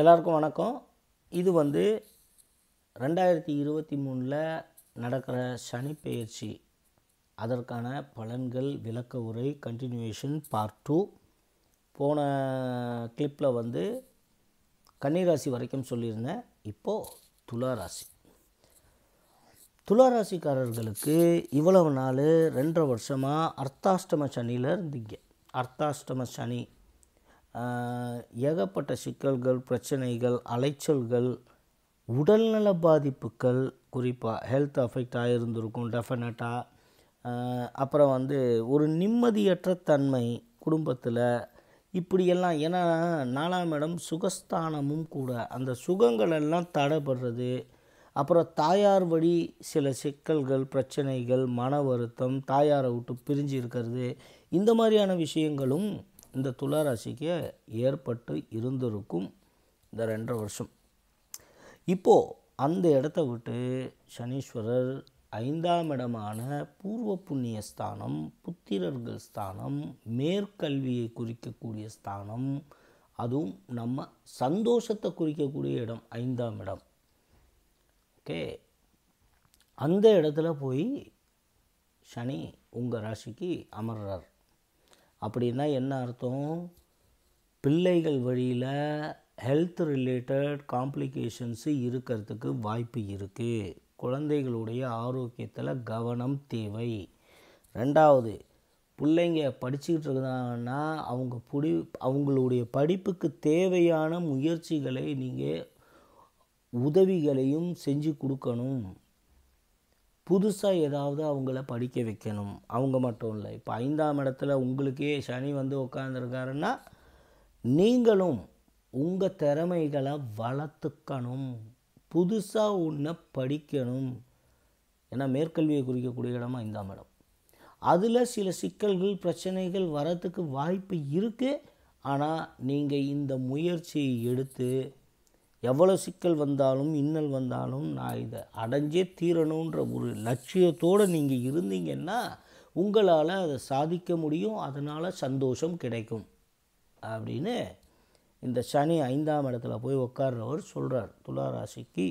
எல்லாருக்கும் வணக்கம் இது வந்து ரெண்டாயிரத்தி இருபத்தி மூணில் நடக்கிற சனி பயிற்சி அதற்கான பலன்கள் விளக்க உரை கண்டினியூஷன் பார்ட் டூ போன கிளிப்பில் வந்து கன்னிராசி வரைக்கும் சொல்லியிருந்தேன் இப்போது துளாராசி துளாராசிக்காரர்களுக்கு இவ்வளவு நாள் ரெண்டரை வருஷமாக அர்த்தாஷ்டம சனியில் இருந்தீங்க அர்த்தாஷ்டம சனி ஏகப்பட்ட சிக்கல்கள் பிரச்சனைகள் அலைச்சல்கள் உடல்நல பாதிப்புகள் குறிப்பாக ஹெல்த் அஃபெக்ட் ஆகியிருந்திருக்கும் டெஃபினட்டாக அப்புறம் வந்து ஒரு நிம்மதியற்ற தன்மை குடும்பத்தில் இப்படியெல்லாம் ஏன்னா நாலாம் இடம் சுகஸ்தானமும் கூட அந்த சுகங்கள் எல்லாம் தடைபடுறது அப்புறம் தாயார் வழி சில சிக்கல்கள் பிரச்சனைகள் மன வருத்தம் தாயாரை விட்டு பிரிஞ்சு இருக்கிறது இந்த மாதிரியான விஷயங்களும் இந்த துளாராசிக்கு ஏற்பட்டு இருந்திருக்கும் இந்த ரெண்டரை வருஷம் இப்போது அந்த இடத்த விட்டு சனீஸ்வரர் ஐந்தாம் இடமான பூர்வ புண்ணிய ஸ்தானம் புத்திரர்கள் ஸ்தானம் மேற்கல்வியை குறிக்கக்கூடிய ஸ்தானம் அதுவும் நம்ம சந்தோஷத்தை குறிக்கக்கூடிய இடம் ஐந்தாம் இடம் ஓகே அந்த இடத்துல போய் சனி உங்கள் ராசிக்கு அமர்றார் அப்படின்னா என்ன அர்த்தம் பிள்ளைகள் வழியில் ஹெல்த் ரிலேட்டட் காம்ப்ளிகேஷன்ஸு இருக்கிறதுக்கு வாய்ப்பு இருக்குது குழந்தைகளுடைய ஆரோக்கியத்தில் கவனம் தேவை ரெண்டாவது பிள்ளைங்க படிச்சுக்கிட்டு இருந்தாங்கன்னா அவங்க புடி அவங்களுடைய படிப்புக்கு தேவையான முயற்சிகளை நீங்கள் உதவிகளையும் செஞ்சு கொடுக்கணும் புதுசாக ஏதாவது அவங்கள படிக்க வைக்கணும் அவங்க மட்டும் இல்லை இப்போ ஐந்தாம் இடத்துல உங்களுக்கே சனி வந்து உட்காந்துருக்காருன்னா நீங்களும் உங்கள் திறமைகளை வளர்த்துக்கணும் புதுசாக ஒன்றை படிக்கணும் ஏன்னா மேற்கல்வியை குறிக்கக்கூடிய இடமா ஐந்தாம் இடம் அதில் சில சிக்கல்கள் பிரச்சனைகள் வரத்துக்கு வாய்ப்பு இருக்குது ஆனால் நீங்கள் இந்த முயற்சியை எடுத்து எவ்வளோ சிக்கல் வந்தாலும் இன்னல் வந்தாலும் நான் இதை அடைஞ்சே தீரணுன்ற ஒரு லட்சியத்தோடு நீங்கள் இருந்தீங்கன்னா உங்களால் அதை சாதிக்க முடியும் அதனால் சந்தோஷம் கிடைக்கும் அப்படின்னு இந்த சனி ஐந்தாம் இடத்துல போய் உட்கார்றவர் சொல்கிறார் துளாராசிக்கு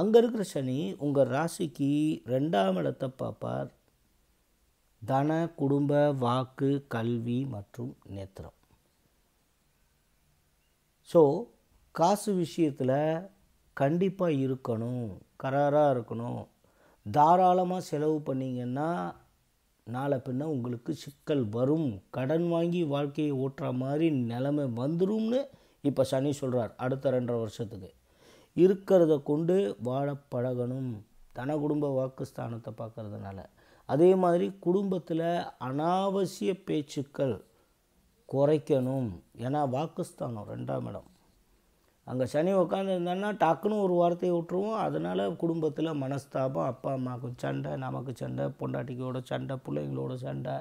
அங்கே இருக்கிற சனி உங்கள் ராசிக்கு ரெண்டாம் இடத்தை பார்ப்பார் தன குடும்ப வாக்கு கல்வி மற்றும் நேத்திரம் ஸோ காசு விஷயத்தில் கண்டிப்பாக இருக்கணும் கராராக இருக்கணும் தாராளமாக செலவு பண்ணிங்கன்னா நாளை பின்ன உங்களுக்கு சிக்கல் வரும் கடன் வாங்கி வாழ்க்கையை ஓட்டுற மாதிரி நிலைமை வந்துடும்னு இப்போ சனி சொல்கிறார் அடுத்த ரெண்டரை வருஷத்துக்கு இருக்கிறத கொண்டு வாழ பழகணும் தன குடும்ப வாக்குஸ்தானத்தை பார்க்குறதுனால அதே மாதிரி குடும்பத்தில் அனாவசிய பேச்சுக்கள் குறைக்கணும் ஏன்னா வாக்குஸ்தானம் ரெண்டாம் இடம் அங்கே சனி உட்காந்துருந்தோன்னா டக்குன்னு ஒரு வார்த்தையை விட்டுருவோம் அதனால் குடும்பத்தில் மனஸ்தாபம் அப்பா அம்மாவுக்கும் சண்டை நமக்கு சண்டை பொண்டாட்டிக்கோட சண்டை பிள்ளைங்களோட சண்டை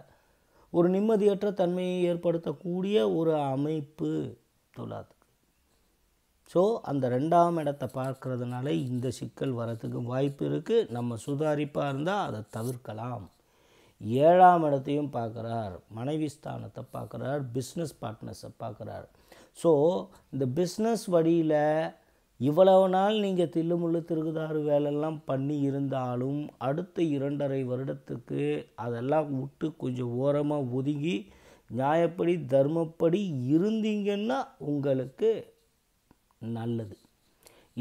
ஒரு நிம்மதியற்ற தன்மையை ஏற்படுத்தக்கூடிய ஒரு அமைப்பு துலாத்துக்கு ஸோ அந்த ரெண்டாம் இடத்தை பார்க்குறதுனால இந்த சிக்கல் வரத்துக்கு வாய்ப்பு இருக்குது நம்ம சுதாரிப்பாக இருந்தால் அதை தவிர்க்கலாம் ஏழாம் இடத்தையும் பார்க்குறார் மனைவி ஸ்தானத்தை பார்க்குறார் பிஸ்னஸ் பார்ட்னர்ஸை பார்க்குறார் ஸோ இந்த பிஸ்னஸ் வழியில் இவ்வளவு நாள் நீங்கள் தில்லுமுள்ளு திருகுதாறு வேலையெல்லாம் பண்ணி இருந்தாலும் அடுத்த இரண்டரை வருடத்துக்கு அதெல்லாம் விட்டு கொஞ்சம் ஓரமாக ஒதுங்கி நியாயப்படி தர்மப்படி இருந்தீங்கன்னா உங்களுக்கு நல்லது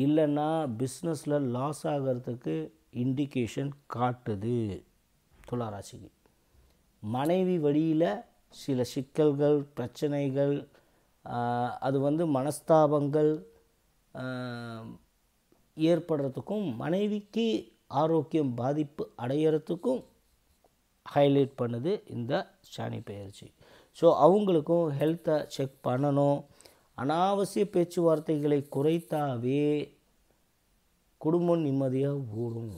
இல்லைன்னா பிஸ்னஸில் லாஸ் ஆகிறதுக்கு இண்டிகேஷன் காட்டுது துளாராசிக்கு மனைவி வழியில் சில சிக்கல்கள் பிரச்சனைகள் அது வந்து மனஸ்தாபங்கள் ஏற்படுறதுக்கும் மனைவிக்கு ஆரோக்கியம் பாதிப்பு அடையிறதுக்கும் ஹைலைட் பண்ணுது இந்த சனி பயிற்சி ஸோ அவங்களுக்கும் ஹெல்த்தை செக் பண்ணணும் அனாவசிய பேச்சுவார்த்தைகளை குறைத்தாவே குடும்பம் நிம்மதியாக ஓடும்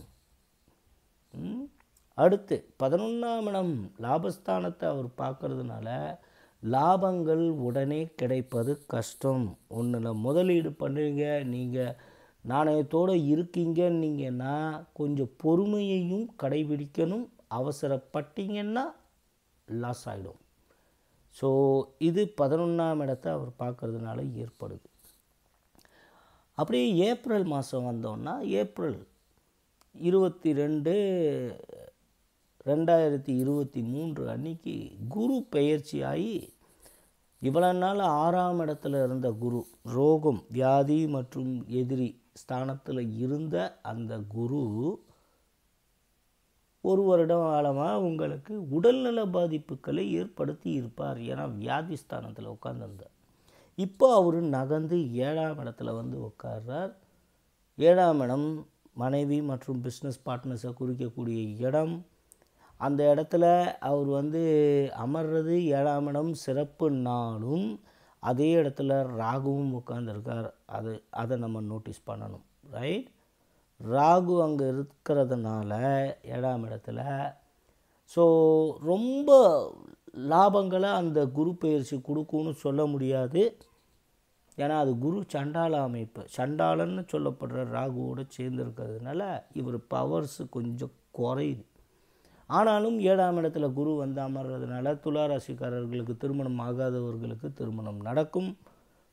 அடுத்து பதினொன்றாம் இடம் லாபஸ்தானத்தை அவர் பார்க்குறதுனால லாபங்கள் உடனே கிடைப்பது கஷ்டம் ஒன்றில் முதலீடு பண்ணுறீங்க நீங்கள் நாணயத்தோடு இருக்கீங்கன்னீங்கன்னா கொஞ்சம் பொறுமையையும் கடைபிடிக்கணும் அவசரப்பட்டீங்கன்னா லாஸ் ஆகிடும் ஸோ இது பதினொன்றாம் இடத்தை அவர் பார்க்குறதுனால ஏற்படுது அப்படியே ஏப்ரல் மாதம் வந்தோன்னா ஏப்ரல் இருபத்தி ரெண்டு ரெண்டாயிரத்தி இருபத்தி மூன்று அன்னைக்கு குரு பெயர்ச்சி ஆகி இவ்வளோ நாள் ஆறாம் இடத்துல இருந்த குரு ரோகம் வியாதி மற்றும் எதிரி ஸ்தானத்தில் இருந்த அந்த குரு ஒரு வருடம் ஆழமாக உங்களுக்கு உடல்நல பாதிப்புகளை ஏற்படுத்தி இருப்பார் ஏன்னா வியாதி ஸ்தானத்தில் உட்காந்துருந்தார் இப்போ அவர் நகர்ந்து ஏழாம் இடத்துல வந்து உட்கார்றார் ஏழாம் இடம் மனைவி மற்றும் பிஸ்னஸ் பார்ட்னர்ஸை குறிக்கக்கூடிய இடம் அந்த இடத்துல அவர் வந்து அமர்றது ஏழாம் இடம் சிறப்புனாலும் அதே இடத்துல ராகுவும் உட்காந்துருக்கார் அது அதை நம்ம நோட்டீஸ் பண்ணணும் ரைட் ராகு அங்கே இருக்கிறதுனால ஏழாம் இடத்துல ஸோ ரொம்ப லாபங்களை அந்த குரு பயிற்சி கொடுக்கும்னு சொல்ல முடியாது ஏன்னா அது குரு சண்டால அமைப்பு சண்டாளன்னு சொல்லப்படுற ராகுவோடு சேர்ந்துருக்கிறதுனால இவர் பவர்ஸு கொஞ்சம் குறையுது ஆனாலும் ஏழாம் இடத்துல குரு வந்து அமர்றதுனால துளாராசிக்காரர்களுக்கு திருமணம் ஆகாதவர்களுக்கு திருமணம் நடக்கும்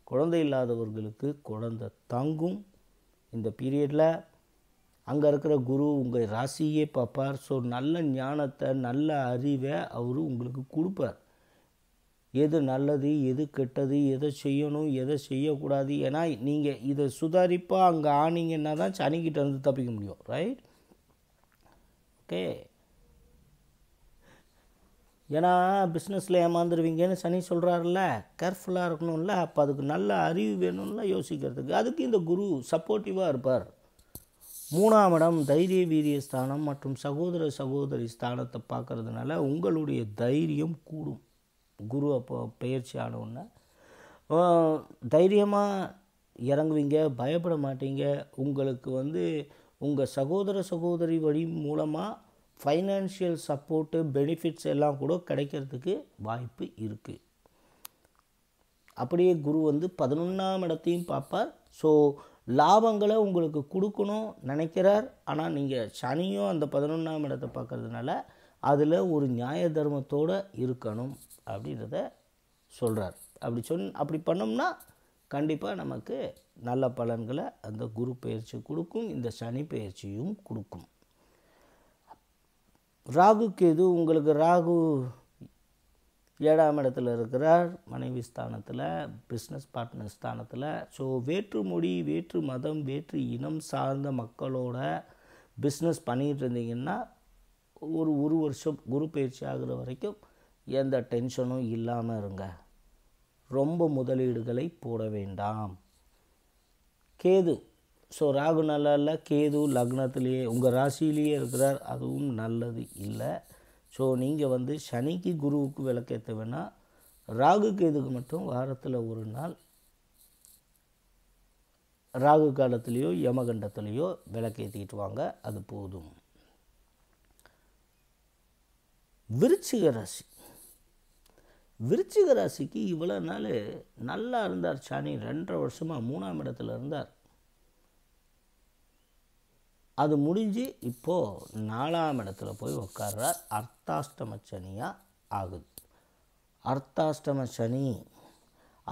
குழந்தை இல்லாதவர்களுக்கு குழந்தை தங்கும் இந்த பீரியடில் அங்கே இருக்கிற குரு உங்கள் ராசியே பார்ப்பார் ஸோ நல்ல ஞானத்தை நல்ல அறிவை அவர் உங்களுக்கு கொடுப்பார் எது நல்லது எது கெட்டது எதை செய்யணும் எதை செய்யக்கூடாது ஏன்னா நீங்கள் இதை சுதாரிப்பாக அங்கே ஆனீங்கன்னா தான் சனிக்கிட்டேருந்து தப்பிக்க முடியும் ரைட் ஓகே ஏன்னா பிஸ்னஸில் ஏமாந்துருவீங்கன்னு சனி சொல்கிறாருல்ல கேர்ஃபுல்லாக இருக்கணும்ல அப்போ அதுக்கு நல்ல அறிவு வேணும்ல யோசிக்கிறதுக்கு அதுக்கு இந்த குரு சப்போர்ட்டிவாக இருப்பார் மூணாம் இடம் தைரிய வீரிய ஸ்தானம் மற்றும் சகோதர சகோதரி ஸ்தானத்தை பார்க்குறதுனால உங்களுடைய தைரியம் கூடும் குரு அப்போ பயிற்சி ஆனவுடனே தைரியமாக இறங்குவீங்க பயப்பட மாட்டீங்க உங்களுக்கு வந்து உங்கள் சகோதர சகோதரி வழி மூலமாக ஃபைனான்ஷியல் சப்போர்ட்டு பெனிஃபிட்ஸ் எல்லாம் கூட கிடைக்கிறதுக்கு வாய்ப்பு இருக்குது அப்படியே குரு வந்து பதினொன்றாம் இடத்தையும் பார்ப்பார் ஸோ லாபங்களை உங்களுக்கு கொடுக்கணும் நினைக்கிறார் ஆனால் நீங்கள் சனியும் அந்த பதினொன்றாம் இடத்தை பார்க்குறதுனால அதில் ஒரு நியாய தர்மத்தோடு இருக்கணும் அப்படின்றத சொல்கிறார் அப்படி சொன் அப்படி பண்ணோம்னா கண்டிப்பாக நமக்கு நல்ல பலன்களை அந்த குரு பயிற்சி கொடுக்கும் இந்த சனி பயிற்சியும் கொடுக்கும் ராகு கேது உங்களுக்கு ராகு ஏழாம் இடத்துல இருக்கிறார் மனைவி ஸ்தானத்தில் பிஸ்னஸ் பார்ட்னர் ஸ்தானத்தில் ஸோ வேற்று மொழி வேற்று மதம் வேற்று இனம் சார்ந்த மக்களோட பிஸ்னஸ் பண்ணிகிட்டு இருந்தீங்கன்னா ஒரு ஒரு வருஷம் குரு பயிற்சி ஆகிற வரைக்கும் எந்த டென்ஷனும் இல்லாமல் இருங்க ரொம்ப முதலீடுகளை போட வேண்டாம் கேது ஸோ ராகு நல்லா இல்லை கேது லக்னத்திலேயே உங்கள் ராசியிலேயே இருக்கிறார் அதுவும் நல்லது இல்லை ஸோ நீங்கள் வந்து சனிக்கு குருவுக்கு விளக்கேற்ற வேணால் ராகு கேதுக்கு மட்டும் வாரத்தில் ஒரு நாள் ராகு காலத்துலேயோ யமகண்டத்துலேயோ விளக்கேற்றிக்கிட்டு வாங்க அது போதும் விருச்சிக ராசி விருச்சிக ராசிக்கு இவ்வளோ நாள் நல்லா இருந்தார் சனி ரெண்டரை வருஷமாக மூணாம் இடத்துல இருந்தார் அது முடிஞ்சு இப்போது நாலாம் இடத்துல போய் உட்கார்றார் அர்த்தாஷ்டம சனியாக ஆகுது அர்த்தாஷ்டம சனி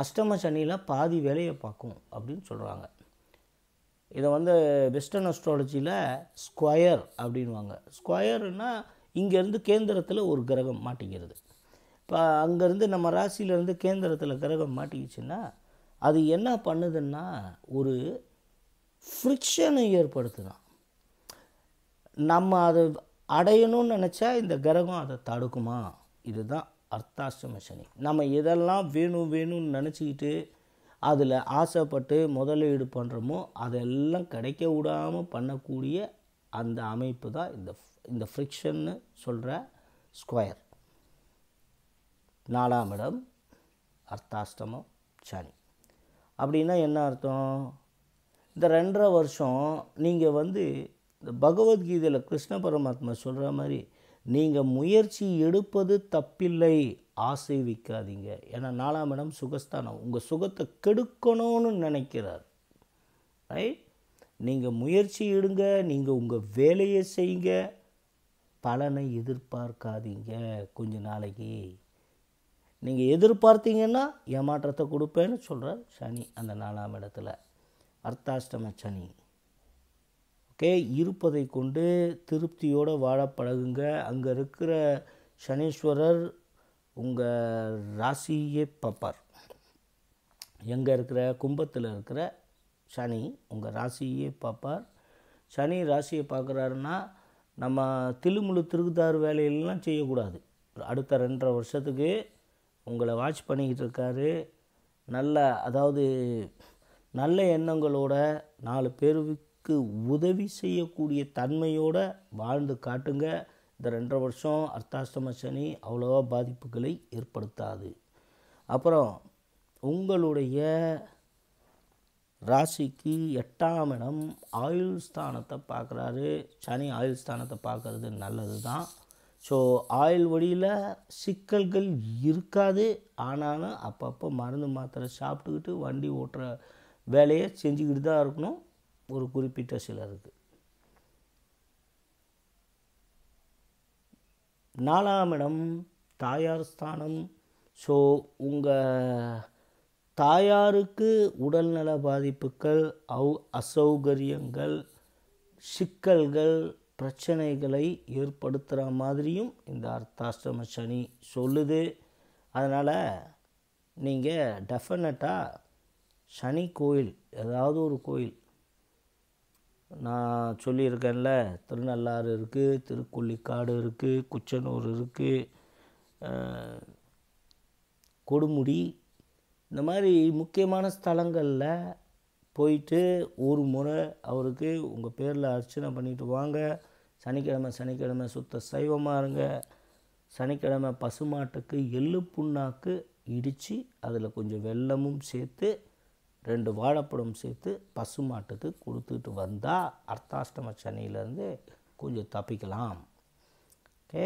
அஷ்டம சனியில் பாதி வேலையை பார்க்கும் அப்படின்னு சொல்கிறாங்க இதை வந்து வெஸ்டர்ன் அஸ்ட்ராலஜியில் ஸ்கொயர் அப்படின்வாங்க ஸ்கொயர்னால் இங்கேருந்து கேந்திரத்தில் ஒரு கிரகம் மாட்டிக்கிறது இப்போ அங்கேருந்து நம்ம ராசியிலேருந்து கேந்திரத்தில் கிரகம் மாட்டிக்கிச்சுன்னா அது என்ன பண்ணுதுன்னா ஒரு ஃப்ரிக்ஷனை ஏற்படுத்துதான் நம்ம அது அடையணும்னு நினச்சா இந்த கிரகம் அதை தடுக்குமா இதுதான் அர்த்தாஷ்டம சனி நம்ம இதெல்லாம் வேணும் வேணும்னு நினச்சிக்கிட்டு அதில் ஆசைப்பட்டு முதலீடு பண்ணுறோமோ அதெல்லாம் கிடைக்க விடாமல் பண்ணக்கூடிய அந்த அமைப்பு தான் இந்த இந்த ஃப்ரிக்ஷன்னு சொல்கிற ஸ்கொயர் நாலாம் இடம் அர்த்தாஷ்டமம் சனி அப்படின்னா என்ன அர்த்தம் இந்த ரெண்டரை வருஷம் நீங்கள் வந்து இந்த பகவத்கீதையில் கிருஷ்ண பரமாத்மா சொல்கிற மாதிரி நீங்கள் முயற்சி எடுப்பது தப்பில்லை ஆசை வைக்காதீங்க ஏன்னா நாலாம் இடம் சுகஸ்தானம் உங்கள் சுகத்தை கெடுக்கணும்னு நினைக்கிறார் ரைட் நீங்கள் முயற்சி எடுங்க நீங்கள் உங்கள் வேலையை செய்யுங்க பலனை எதிர்பார்க்காதீங்க கொஞ்ச நாளைக்கு நீங்கள் எதிர்பார்த்தீங்கன்னா ஏமாற்றத்தை கொடுப்பேன்னு சொல்கிறார் சனி அந்த நாலாம் இடத்துல அர்த்தாஷ்டம சனி ஓகே இருப்பதை கொண்டு திருப்தியோடு வாழ பழகுங்க அங்கே இருக்கிற சனீஸ்வரர் உங்கள் ராசியே பார்ப்பார் எங்கே இருக்கிற கும்பத்தில் இருக்கிற சனி உங்கள் ராசியே பார்ப்பார் சனி ராசியை பார்க்குறாருன்னா நம்ம தில்லுமுழு திருகுதார் வேலையெல்லாம் செய்யக்கூடாது அடுத்த ரெண்டரை வருஷத்துக்கு உங்களை வாட்ச் பண்ணிக்கிட்டு இருக்காரு நல்ல அதாவது நல்ல எண்ணங்களோட நாலு பேருக்கு பிறருக்கு உதவி செய்யக்கூடிய தன்மையோடு வாழ்ந்து காட்டுங்க இந்த ரெண்டரை வருஷம் அர்த்தாஷ்டம சனி அவ்வளோவா பாதிப்புகளை ஏற்படுத்தாது அப்புறம் உங்களுடைய ராசிக்கு எட்டாம் இடம் ஆயுள் ஸ்தானத்தை பார்க்குறாரு சனி ஆயுள் ஸ்தானத்தை பார்க்குறது நல்லது தான் ஸோ ஆயுள் வழியில் சிக்கல்கள் இருக்காது ஆனாலும் அப்பப்போ மருந்து மாத்திரை சாப்பிட்டுக்கிட்டு வண்டி ஓட்டுற வேலையை செஞ்சுக்கிட்டு தான் இருக்கணும் ஒரு குறிப்பிட்ட சிலருக்கு நாலாம் இடம் தாயார் ஸ்தானம் ஸோ உங்கள் தாயாருக்கு உடல்நல பாதிப்புகள் அவ் அசௌகரியங்கள் சிக்கல்கள் பிரச்சனைகளை ஏற்படுத்துகிற மாதிரியும் இந்த அர்த்தாஷ்டம சனி சொல்லுது அதனால் நீங்கள் டெஃபினட்டாக சனி கோயில் ஏதாவது ஒரு கோயில் நான் சொல்லியிருக்கேன்ல திருநள்ளாறு இருக்குது திருக்குள்ளிக்காடு இருக்குது குச்சனூர் இருக்குது கொடுமுடி இந்த மாதிரி முக்கியமான ஸ்தலங்களில் போயிட்டு ஒரு முறை அவருக்கு உங்கள் பேரில் அர்ச்சனை பண்ணிட்டு வாங்க சனிக்கிழமை சனிக்கிழமை சுத்த சைவமாக இருங்க சனிக்கிழமை பசுமாட்டுக்கு எள்ளு புண்ணாக்கு இடித்து அதில் கொஞ்சம் வெள்ளமும் சேர்த்து ரெண்டு வாழைப்பழம் சேர்த்து பசுமாட்டுக்கு கொடுத்துட்டு வந்தால் அர்த்தாஷ்டம சனியிலேருந்து கொஞ்சம் தப்பிக்கலாம் ஓகே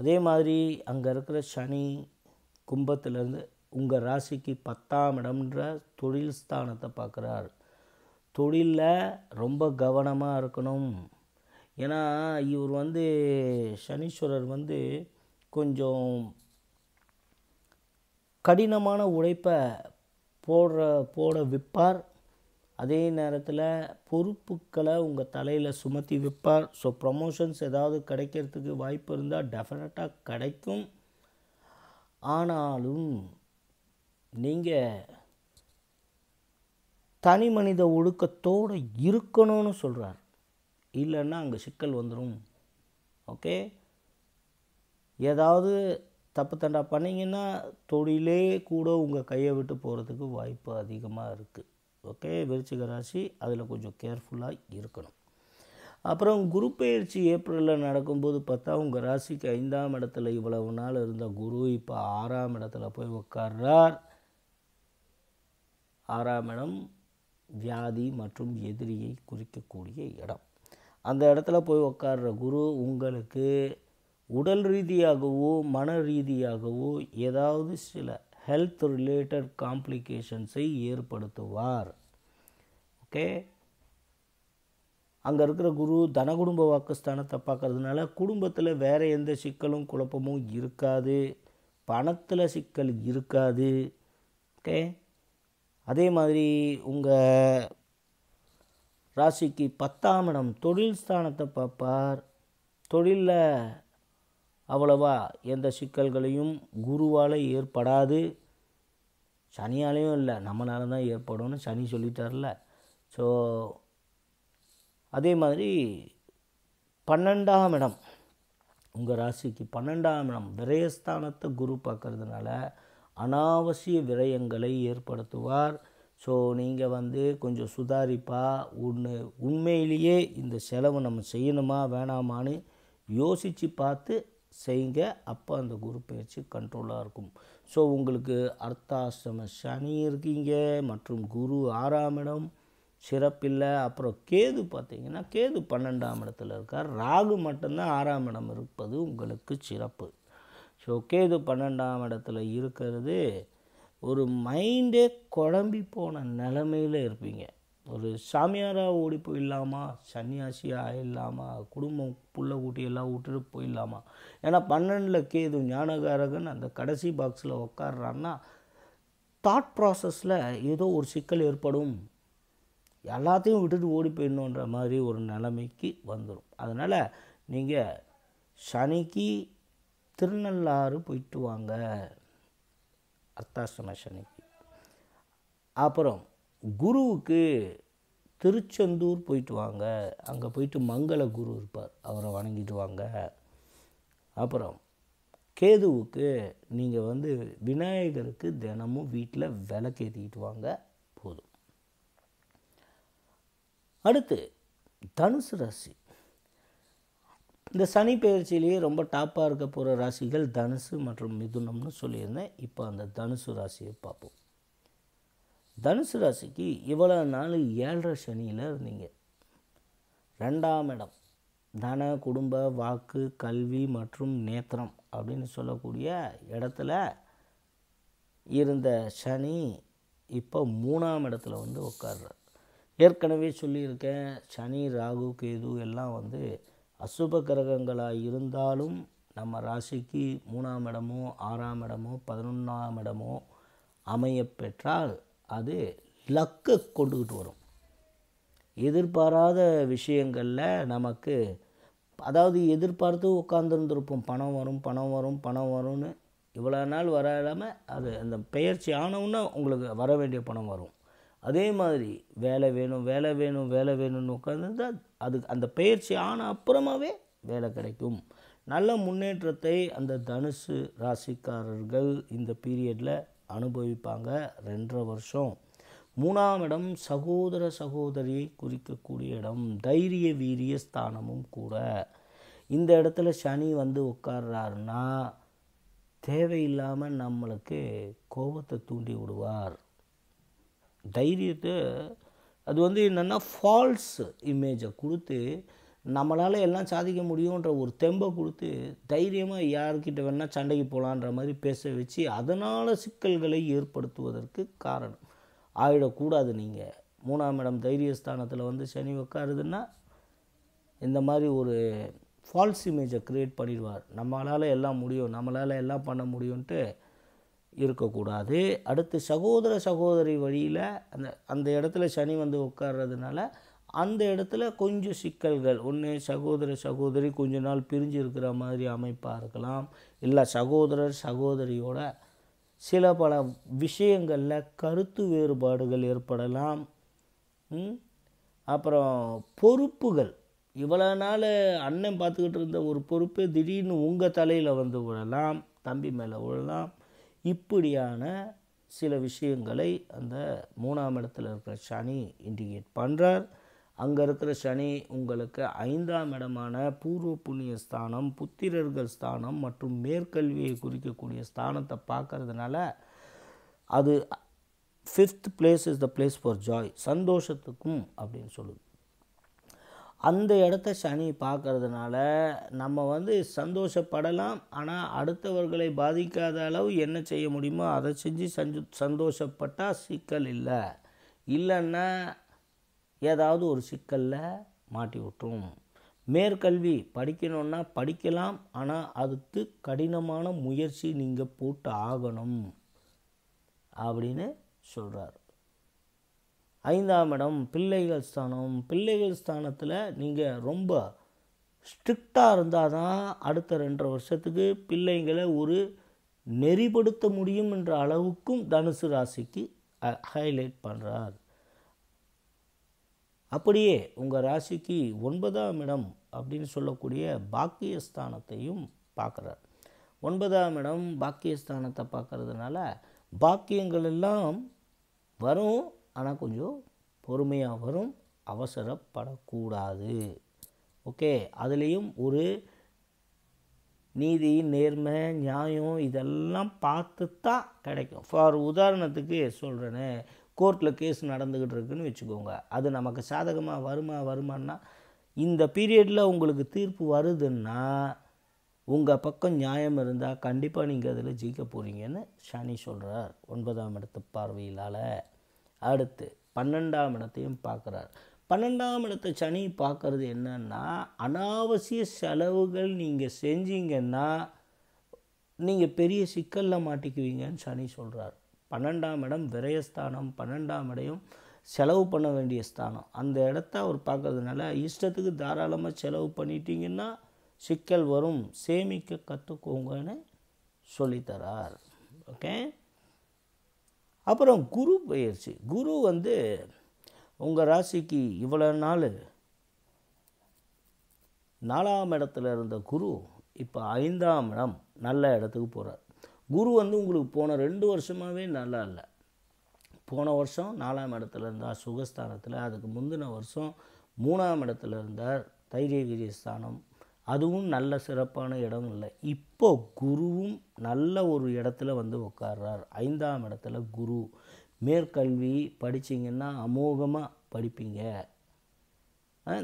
அதே மாதிரி அங்கே இருக்கிற சனி கும்பத்திலேருந்து உங்கள் ராசிக்கு பத்தாம் இடம்ன்ற தொழில் ஸ்தானத்தை பார்க்குறார் தொழிலில் ரொம்ப கவனமாக இருக்கணும் ஏன்னா இவர் வந்து சனீஸ்வரர் வந்து கொஞ்சம் கடினமான உழைப்பை போடுற போட விற்பார் அதே நேரத்தில் பொறுப்புக்களை உங்கள் தலையில் சுமத்தி விற்பார் ஸோ ப்ரமோஷன்ஸ் ஏதாவது கிடைக்கிறதுக்கு வாய்ப்பு இருந்தால் டெஃபினட்டாக கிடைக்கும் ஆனாலும் நீங்கள் தனி மனித ஒழுக்கத்தோடு இருக்கணும்னு சொல்கிறார் இல்லைன்னா அங்கே சிக்கல் வந்துடும் ஓகே ஏதாவது தப்பு தண்டா பண்ணிங்கன்னா தொழிலே கூட உங்கள் கையை விட்டு போகிறதுக்கு வாய்ப்பு அதிகமாக இருக்குது ஓகே விருச்சிக ராசி அதில் கொஞ்சம் கேர்ஃபுல்லாக இருக்கணும் அப்புறம் குரு பயிற்சி ஏப்ரலில் நடக்கும்போது பார்த்தா உங்கள் ராசிக்கு ஐந்தாம் இடத்துல இவ்வளவு நாள் இருந்த குரு இப்போ ஆறாம் இடத்துல போய் உட்கார்றார் ஆறாம் இடம் வியாதி மற்றும் எதிரியை குறிக்கக்கூடிய இடம் அந்த இடத்துல போய் உட்கார்ற குரு உங்களுக்கு உடல் ரீதியாகவோ மன ரீதியாகவோ ஏதாவது சில ஹெல்த் ரிலேட்டட் காம்ப்ளிகேஷன்ஸை ஏற்படுத்துவார் ஓகே அங்கே இருக்கிற குரு தன குடும்ப வாக்குஸ்தானத்தை பார்க்கறதுனால குடும்பத்தில் வேறு எந்த சிக்கலும் குழப்பமும் இருக்காது பணத்தில் சிக்கல் இருக்காது ஓகே அதே மாதிரி உங்கள் ராசிக்கு பத்தாம் இடம் தொழில் ஸ்தானத்தை பார்ப்பார் தொழிலில் அவ்வளவா எந்த சிக்கல்களையும் குருவால் ஏற்படாது சனியாலேயும் இல்லை நம்மளால தான் ஏற்படும்னு சனி சொல்லிட்டார்ல ஸோ அதே மாதிரி பன்னெண்டாம் இடம் உங்கள் ராசிக்கு பன்னெண்டாம் இடம் விரயஸ்தானத்தை குரு பார்க்கறதுனால அனாவசிய விரயங்களை ஏற்படுத்துவார் ஸோ நீங்கள் வந்து கொஞ்சம் சுதாரிப்பாக ஒன்று உண்மையிலேயே இந்த செலவு நம்ம செய்யணுமா வேணாமான்னு யோசித்து பார்த்து செய்ங்க அப்போ அந்த குரு பயிற்சி கண்ட்ரோலாக இருக்கும் ஸோ உங்களுக்கு அர்த்தாசிரம சனி இருக்கீங்க மற்றும் குரு ஆறாம் இடம் சிறப்பில்லை அப்புறம் கேது பார்த்தீங்கன்னா கேது பன்னெண்டாம் இடத்துல இருக்கார் ராகு மட்டும்தான் ஆறாம் இடம் இருப்பது உங்களுக்கு சிறப்பு ஸோ கேது பன்னெண்டாம் இடத்துல இருக்கிறது ஒரு மைண்டே குழம்பி போன நிலமையில் இருப்பீங்க ஒரு சாமியாராக ஓடி போயிடலாமா சன்னியாசியாக ஆயிடலாமா குடும்பம் புள்ள கூட்டி எல்லாம் விட்டுட்டு போயிடலாமா ஏன்னா பன்னெண்டில் கேது ஞானகாரகன் அந்த கடைசி பாக்ஸில் உக்காடுறான்னா தாட் ப்ராசஸில் ஏதோ ஒரு சிக்கல் ஏற்படும் எல்லாத்தையும் விட்டுட்டு ஓடி போயிடணுன்ற மாதிரி ஒரு நிலைமைக்கு வந்துடும் அதனால் நீங்கள் சனிக்கு திருநள்ளாறு போயிட்டு வாங்க அர்த்தாசன சனிக்கு அப்புறம் குருவுக்கு திருச்செந்தூர் போயிட்டு வாங்க அங்கே போயிட்டு மங்கள குரு இருப்பார் அவரை வணங்கிட்டு வாங்க அப்புறம் கேதுவுக்கு நீங்கள் வந்து விநாயகருக்கு தினமும் வீட்டில் விளக்கு ஏற்றிக்கிட்டு வாங்க போதும் அடுத்து தனுசு ராசி இந்த சனி பயிற்சியிலேயே ரொம்ப டாப்பாக இருக்க போகிற ராசிகள் தனுசு மற்றும் மிதுனம்னு சொல்லியிருந்தேன் இப்போ அந்த தனுசு ராசியை பார்ப்போம் தனுசு ராசிக்கு இவ்வளோ நாள் ஏழரை சனியில் இருந்தீங்க ரெண்டாம் இடம் தன குடும்ப வாக்கு கல்வி மற்றும் நேத்திரம் அப்படின்னு சொல்லக்கூடிய இடத்துல இருந்த சனி இப்போ மூணாம் இடத்துல வந்து உட்கார்றார் ஏற்கனவே சொல்லியிருக்கேன் சனி ராகு கேது எல்லாம் வந்து அசுப கிரகங்களாக இருந்தாலும் நம்ம ராசிக்கு மூணாம் இடமோ ஆறாம் இடமோ பதினொன்றாம் இடமோ அமைய பெற்றால் அது லக்கை கொண்டுக்கிட்டு வரும் எதிர்பாராத விஷயங்களில் நமக்கு அதாவது எதிர்பார்த்து உட்காந்துருந்துருப்போம் பணம் வரும் பணம் வரும் பணம் வரும்னு இவ்வளோ நாள் வர இல்லாமல் அது அந்த பெயர்ச்சி ஆனவுன்னா உங்களுக்கு வர வேண்டிய பணம் வரும் அதே மாதிரி வேலை வேணும் வேலை வேணும் வேலை வேணும்னு உட்காந்துருந்தா அது அந்த பயிற்சி ஆன அப்புறமாவே வேலை கிடைக்கும் நல்ல முன்னேற்றத்தை அந்த தனுசு ராசிக்காரர்கள் இந்த பீரியடில் அனுபவிப்பாங்க ரெண்டரை வருஷம் மூணாம் இடம் சகோதர சகோதரியை குறிக்கக்கூடிய இடம் தைரிய வீரிய ஸ்தானமும் கூட இந்த இடத்துல சனி வந்து உட்கார்றாருன்னா தேவையில்லாமல் நம்மளுக்கு கோபத்தை தூண்டி விடுவார் தைரியத்தை அது வந்து என்னென்னா ஃபால்ஸ் இமேஜை கொடுத்து நம்மளால் எல்லாம் சாதிக்க முடியுன்ற ஒரு தெம்பை கொடுத்து தைரியமாக யார்கிட்ட வேணால் சண்டைக்கு போகலான்ற மாதிரி பேச வச்சு அதனால் சிக்கல்களை ஏற்படுத்துவதற்கு காரணம் ஆயிடக்கூடாது நீங்கள் மூணாம் இடம் தைரியஸ்தானத்தில் வந்து சனி உட்காருதுன்னா இந்த மாதிரி ஒரு ஃபால்ஸ் இமேஜை க்ரியேட் பண்ணிடுவார் நம்மளால் எல்லாம் முடியும் நம்மளால் எல்லாம் பண்ண முடியும்ன்ட்டு இருக்கக்கூடாது அடுத்து சகோதர சகோதரி வழியில் அந்த அந்த இடத்துல சனி வந்து உட்கார்றதுனால அந்த இடத்துல கொஞ்சம் சிக்கல்கள் ஒன்று சகோதர சகோதரி கொஞ்ச நாள் பிரிஞ்சு இருக்கிற மாதிரி அமைப்பாக இருக்கலாம் இல்லை சகோதரர் சகோதரியோட சில பல விஷயங்களில் கருத்து வேறுபாடுகள் ஏற்படலாம் அப்புறம் பொறுப்புகள் இவ்வளோ நாள் அண்ணன் பார்த்துக்கிட்டு இருந்த ஒரு பொறுப்பு திடீர்னு உங்கள் தலையில் வந்து விழலாம் தம்பி மேலே விழலாம் இப்படியான சில விஷயங்களை அந்த மூணாம் இடத்துல இருக்கிற சனி இண்டிகேட் பண்ணுறார் அங்கே இருக்கிற சனி உங்களுக்கு ஐந்தாம் இடமான பூர்வ புண்ணிய ஸ்தானம் புத்திரர்கள் ஸ்தானம் மற்றும் மேற்கல்வியை குறிக்கக்கூடிய ஸ்தானத்தை பார்க்கறதுனால அது fifth place is the place for joy சந்தோஷத்துக்கும் அப்படின்னு சொல்லுது அந்த இடத்த சனி பார்க்கறதுனால நம்ம வந்து சந்தோஷப்படலாம் ஆனால் அடுத்தவர்களை பாதிக்காத அளவு என்ன செய்ய முடியுமோ அதை செஞ்சு சஞ்சு சந்தோஷப்பட்டால் சிக்கல் இல்லை இல்லைன்னா ஏதாவது ஒரு சிக்கலில் மாட்டி விட்டுரும் மேற்கல்வி படிக்கணுன்னா படிக்கலாம் ஆனால் அதுக்கு கடினமான முயற்சி நீங்கள் போட்டு ஆகணும் அப்படின்னு சொல்கிறார் ஐந்தாம் இடம் பிள்ளைகள் ஸ்தானம் பிள்ளைகள் ஸ்தானத்தில் நீங்கள் ரொம்ப ஸ்ட்ரிக்டாக இருந்தால் தான் அடுத்த ரெண்டரை வருஷத்துக்கு பிள்ளைங்களை ஒரு நெறிப்படுத்த முடியும் என்ற அளவுக்கும் தனுசு ராசிக்கு ஹைலைட் பண்ணுறார் அப்படியே உங்கள் ராசிக்கு ஒன்பதாம் இடம் அப்படின்னு சொல்லக்கூடிய பாக்கியஸ்தானத்தையும் பார்க்குறார் ஒன்பதாம் இடம் பாக்கியஸ்தானத்தை பார்க்குறதுனால பாக்கியங்கள் எல்லாம் வரும் ஆனால் கொஞ்சம் பொறுமையாக வரும் அவசரப்படக்கூடாது ஓகே அதுலேயும் ஒரு நீதி நேர்மை நியாயம் இதெல்லாம் பார்த்து தான் கிடைக்கும் ஃபார் உதாரணத்துக்கு சொல்கிறேன்னு கோர்ட்டில் கேஸ் நடந்துக்கிட்டு இருக்குன்னு வச்சுக்கோங்க அது நமக்கு சாதகமாக வருமா வருமானா இந்த பீரியடில் உங்களுக்கு தீர்ப்பு வருதுன்னா உங்கள் பக்கம் நியாயம் இருந்தால் கண்டிப்பாக நீங்கள் அதில் ஜெயிக்க போகிறீங்கன்னு சனி சொல்கிறார் ஒன்பதாம் இடத்து பார்வையிலால் அடுத்து பன்னெண்டாம் இடத்தையும் பார்க்குறார் பன்னெண்டாம் இடத்தை சனி பார்க்குறது என்னன்னா அனாவசிய செலவுகள் நீங்கள் செஞ்சீங்கன்னா நீங்கள் பெரிய சிக்கலில் மாட்டிக்குவீங்கன்னு சனி சொல்கிறார் பன்னெண்டாம் இடம் விரயஸ்தானம் பன்னெண்டாம் இடையும் செலவு பண்ண வேண்டிய ஸ்தானம் அந்த இடத்த அவர் பார்க்கறதுனால இஷ்டத்துக்கு தாராளமாக செலவு பண்ணிட்டீங்கன்னா சிக்கல் வரும் சேமிக்க கற்றுக்கோங்கன்னு சொல்லித்தரார் ஓகே அப்புறம் குரு பயிற்சி குரு வந்து உங்கள் ராசிக்கு இவ்வளோ நாள் நாலாம் இடத்துல இருந்த குரு இப்போ ஐந்தாம் இடம் நல்ல இடத்துக்கு போகிறார் குரு வந்து உங்களுக்கு போன ரெண்டு வருஷமாகவே நல்லா இல்லை போன வருஷம் நாலாம் இடத்துல இருந்தார் சுகஸ்தானத்தில் அதுக்கு முந்தின வருஷம் மூணாம் இடத்துல இருந்தார் தைரிய வீரியஸ்தானம் அதுவும் நல்ல சிறப்பான இடம் இல்லை இப்போ குருவும் நல்ல ஒரு இடத்துல வந்து உட்கார்றார் ஐந்தாம் இடத்துல குரு மேற்கல்வி படித்தீங்கன்னா அமோகமாக படிப்பீங்க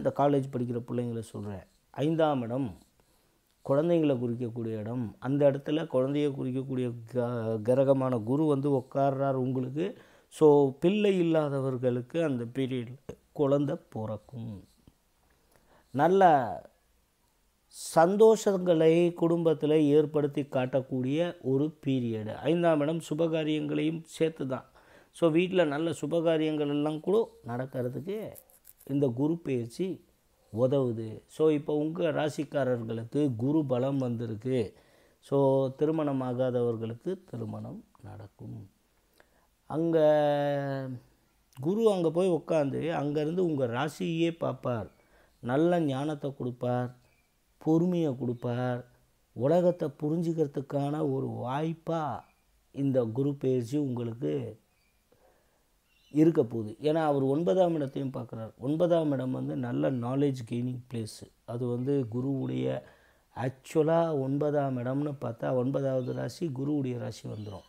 இந்த காலேஜ் படிக்கிற பிள்ளைங்கள சொல்கிறேன் ஐந்தாம் இடம் குழந்தைங்களை குறிக்கக்கூடிய இடம் அந்த இடத்துல குழந்தைய குறிக்கக்கூடிய க கிரகமான குரு வந்து உட்கார்றார் உங்களுக்கு ஸோ பிள்ளை இல்லாதவர்களுக்கு அந்த பீரியட் குழந்த பிறக்கும் நல்ல சந்தோஷங்களை குடும்பத்தில் ஏற்படுத்தி காட்டக்கூடிய ஒரு பீரியடு ஐந்தாம் இடம் சுபகாரியங்களையும் சேர்த்து தான் ஸோ வீட்டில் நல்ல சுபகாரியங்கள் எல்லாம் கூட நடக்கிறதுக்கு இந்த குரு பயிற்சி உதவுது ஸோ இப்போ உங்கள் ராசிக்காரர்களுக்கு குரு பலம் வந்திருக்கு ஸோ திருமணம் ஆகாதவர்களுக்கு திருமணம் நடக்கும் அங்கே குரு அங்கே போய் உட்காந்து அங்கேருந்து உங்கள் ராசியே பார்ப்பார் நல்ல ஞானத்தை கொடுப்பார் பொறுமையை கொடுப்பார் உலகத்தை புரிஞ்சுக்கிறதுக்கான ஒரு வாய்ப்பாக இந்த குரு பயிற்சி உங்களுக்கு இருக்க போகுது ஏன்னா அவர் ஒன்பதாம் இடத்தையும் பார்க்குறார் ஒன்பதாம் இடம் வந்து நல்ல நாலேஜ் கெய்னிங் பிளேஸு அது வந்து குருவுடைய ஆக்சுவலாக ஒன்பதாம் இடம்னு பார்த்தா ஒன்பதாவது ராசி குருவுடைய ராசி வந்துடும்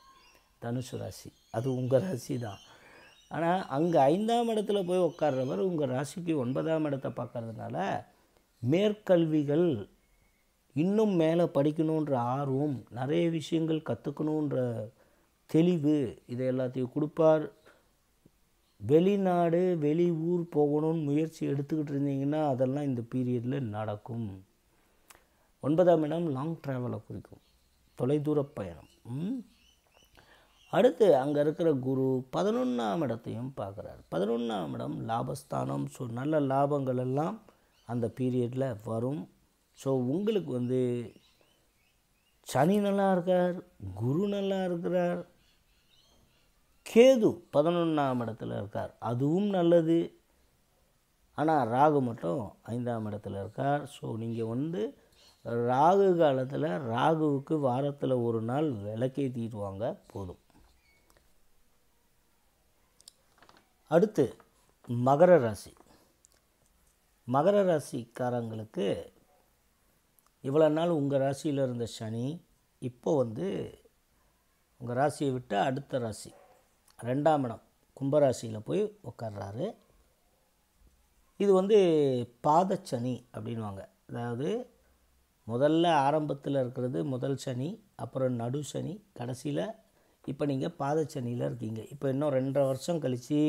தனுசு ராசி அது உங்கள் ராசி தான் ஆனால் அங்கே ஐந்தாம் இடத்துல போய் உட்கார்றவர் உங்கள் ராசிக்கு ஒன்பதாம் இடத்தை பார்க்கறதுனால மேற்கல்விகள் இன்னும் மேலே படிக்கணுன்ற ஆர்வம் நிறைய விஷயங்கள் கற்றுக்கணுன்ற தெளிவு இதை எல்லாத்தையும் கொடுப்பார் வெளிநாடு வெளி ஊர் போகணும்னு முயற்சி எடுத்துக்கிட்டு இருந்தீங்கன்னா அதெல்லாம் இந்த பீரியடில் நடக்கும் ஒன்பதாம் இடம் லாங் ட்ராவலை குறிக்கும் தொலைதூர பயணம் அடுத்து அங்கே இருக்கிற குரு பதினொன்றாம் இடத்தையும் பார்க்குறாரு பதினொன்றாம் இடம் லாபஸ்தானம் ஸோ நல்ல லாபங்கள் எல்லாம் அந்த பீரியடில் வரும் ஸோ உங்களுக்கு வந்து சனி நல்லா இருக்கார் குரு நல்லா இருக்கிறார் கேது பதினொன்றாம் இடத்துல இருக்கார் அதுவும் நல்லது ஆனால் ராகு மட்டும் ஐந்தாம் இடத்துல இருக்கார் ஸோ நீங்கள் வந்து ராகு காலத்தில் ராகுவுக்கு வாரத்தில் ஒரு நாள் விளக்கே வாங்க போதும் அடுத்து மகர ராசி மகர ராசிக்காரங்களுக்கு இவ்வளோ நாள் உங்கள் ராசியில் இருந்த சனி இப்போ வந்து உங்கள் ராசியை விட்டு அடுத்த ராசி ரெண்டாம் இடம் கும்பராசியில் போய் உட்கார்றாரு இது வந்து பாதச்சனி அப்படின்வாங்க அதாவது முதல்ல ஆரம்பத்தில் இருக்கிறது முதல் சனி அப்புறம் நடு சனி கடைசியில் இப்போ நீங்கள் பாதச்சனியில் இருக்கீங்க இப்போ இன்னும் ரெண்டரை வருஷம் கழித்து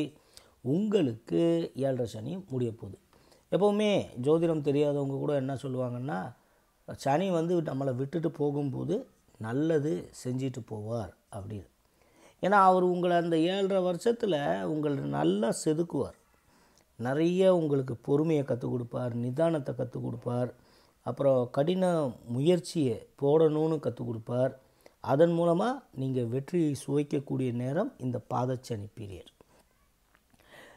உங்களுக்கு ஏழரை சனி முடிய போகுது எப்போவுமே ஜோதிடம் தெரியாதவங்க கூட என்ன சொல்லுவாங்கன்னா சனி வந்து நம்மளை விட்டுட்டு போகும்போது நல்லது செஞ்சிட்டு போவார் அப்படின்னு ஏன்னா அவர் உங்களை அந்த ஏழரை வருஷத்தில் உங்களை நல்லா செதுக்குவார் நிறைய உங்களுக்கு பொறுமையை கற்றுக் கொடுப்பார் நிதானத்தை கற்றுக் கொடுப்பார் அப்புறம் கடின முயற்சியை போடணும்னு கற்றுக் கொடுப்பார் அதன் மூலமாக நீங்கள் வெற்றியை சுவைக்கக்கூடிய நேரம் இந்த பாதச்சனி பீரியட்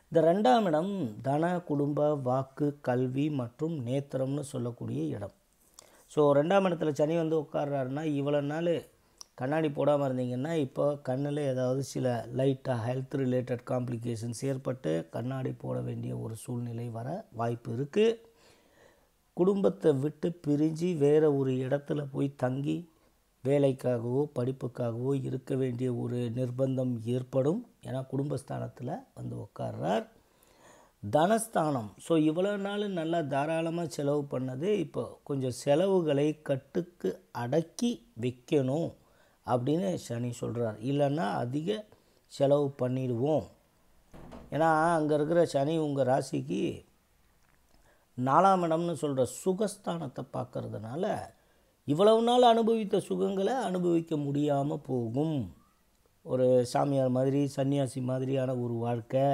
இந்த ரெண்டாம் இடம் தன குடும்ப வாக்கு கல்வி மற்றும் நேத்திரம்னு சொல்லக்கூடிய இடம் ஸோ ரெண்டாம் இடத்துல சனி வந்து உட்கார்றாருன்னா இவ்வளோ நாள் கண்ணாடி போடாமல் இருந்தீங்கன்னா இப்போ கண்ணில் ஏதாவது சில லைட்டாக ஹெல்த் ரிலேட்டட் காம்ப்ளிகேஷன்ஸ் ஏற்பட்டு கண்ணாடி போட வேண்டிய ஒரு சூழ்நிலை வர வாய்ப்பு இருக்குது குடும்பத்தை விட்டு பிரிஞ்சு வேறு ஒரு இடத்துல போய் தங்கி வேலைக்காகவோ படிப்புக்காகவோ இருக்க வேண்டிய ஒரு நிர்பந்தம் ஏற்படும் ஏன்னா குடும்பஸ்தானத்தில் வந்து உட்கார்றார் தனஸ்தானம் ஸோ இவ்வளோ நாள் நல்லா தாராளமாக செலவு பண்ணது இப்போ கொஞ்சம் செலவுகளை கட்டுக்கு அடக்கி வைக்கணும் அப்படின்னு சனி சொல்கிறார் இல்லைன்னா அதிக செலவு பண்ணிடுவோம் ஏன்னா அங்கே இருக்கிற சனி உங்கள் ராசிக்கு நாலாம் இடம்னு சொல்கிற சுகஸ்தானத்தை பார்க்கறதுனால இவ்வளவு நாள் அனுபவித்த சுகங்களை அனுபவிக்க முடியாமல் போகும் ஒரு சாமியார் மாதிரி சன்னியாசி மாதிரியான ஒரு வாழ்க்கை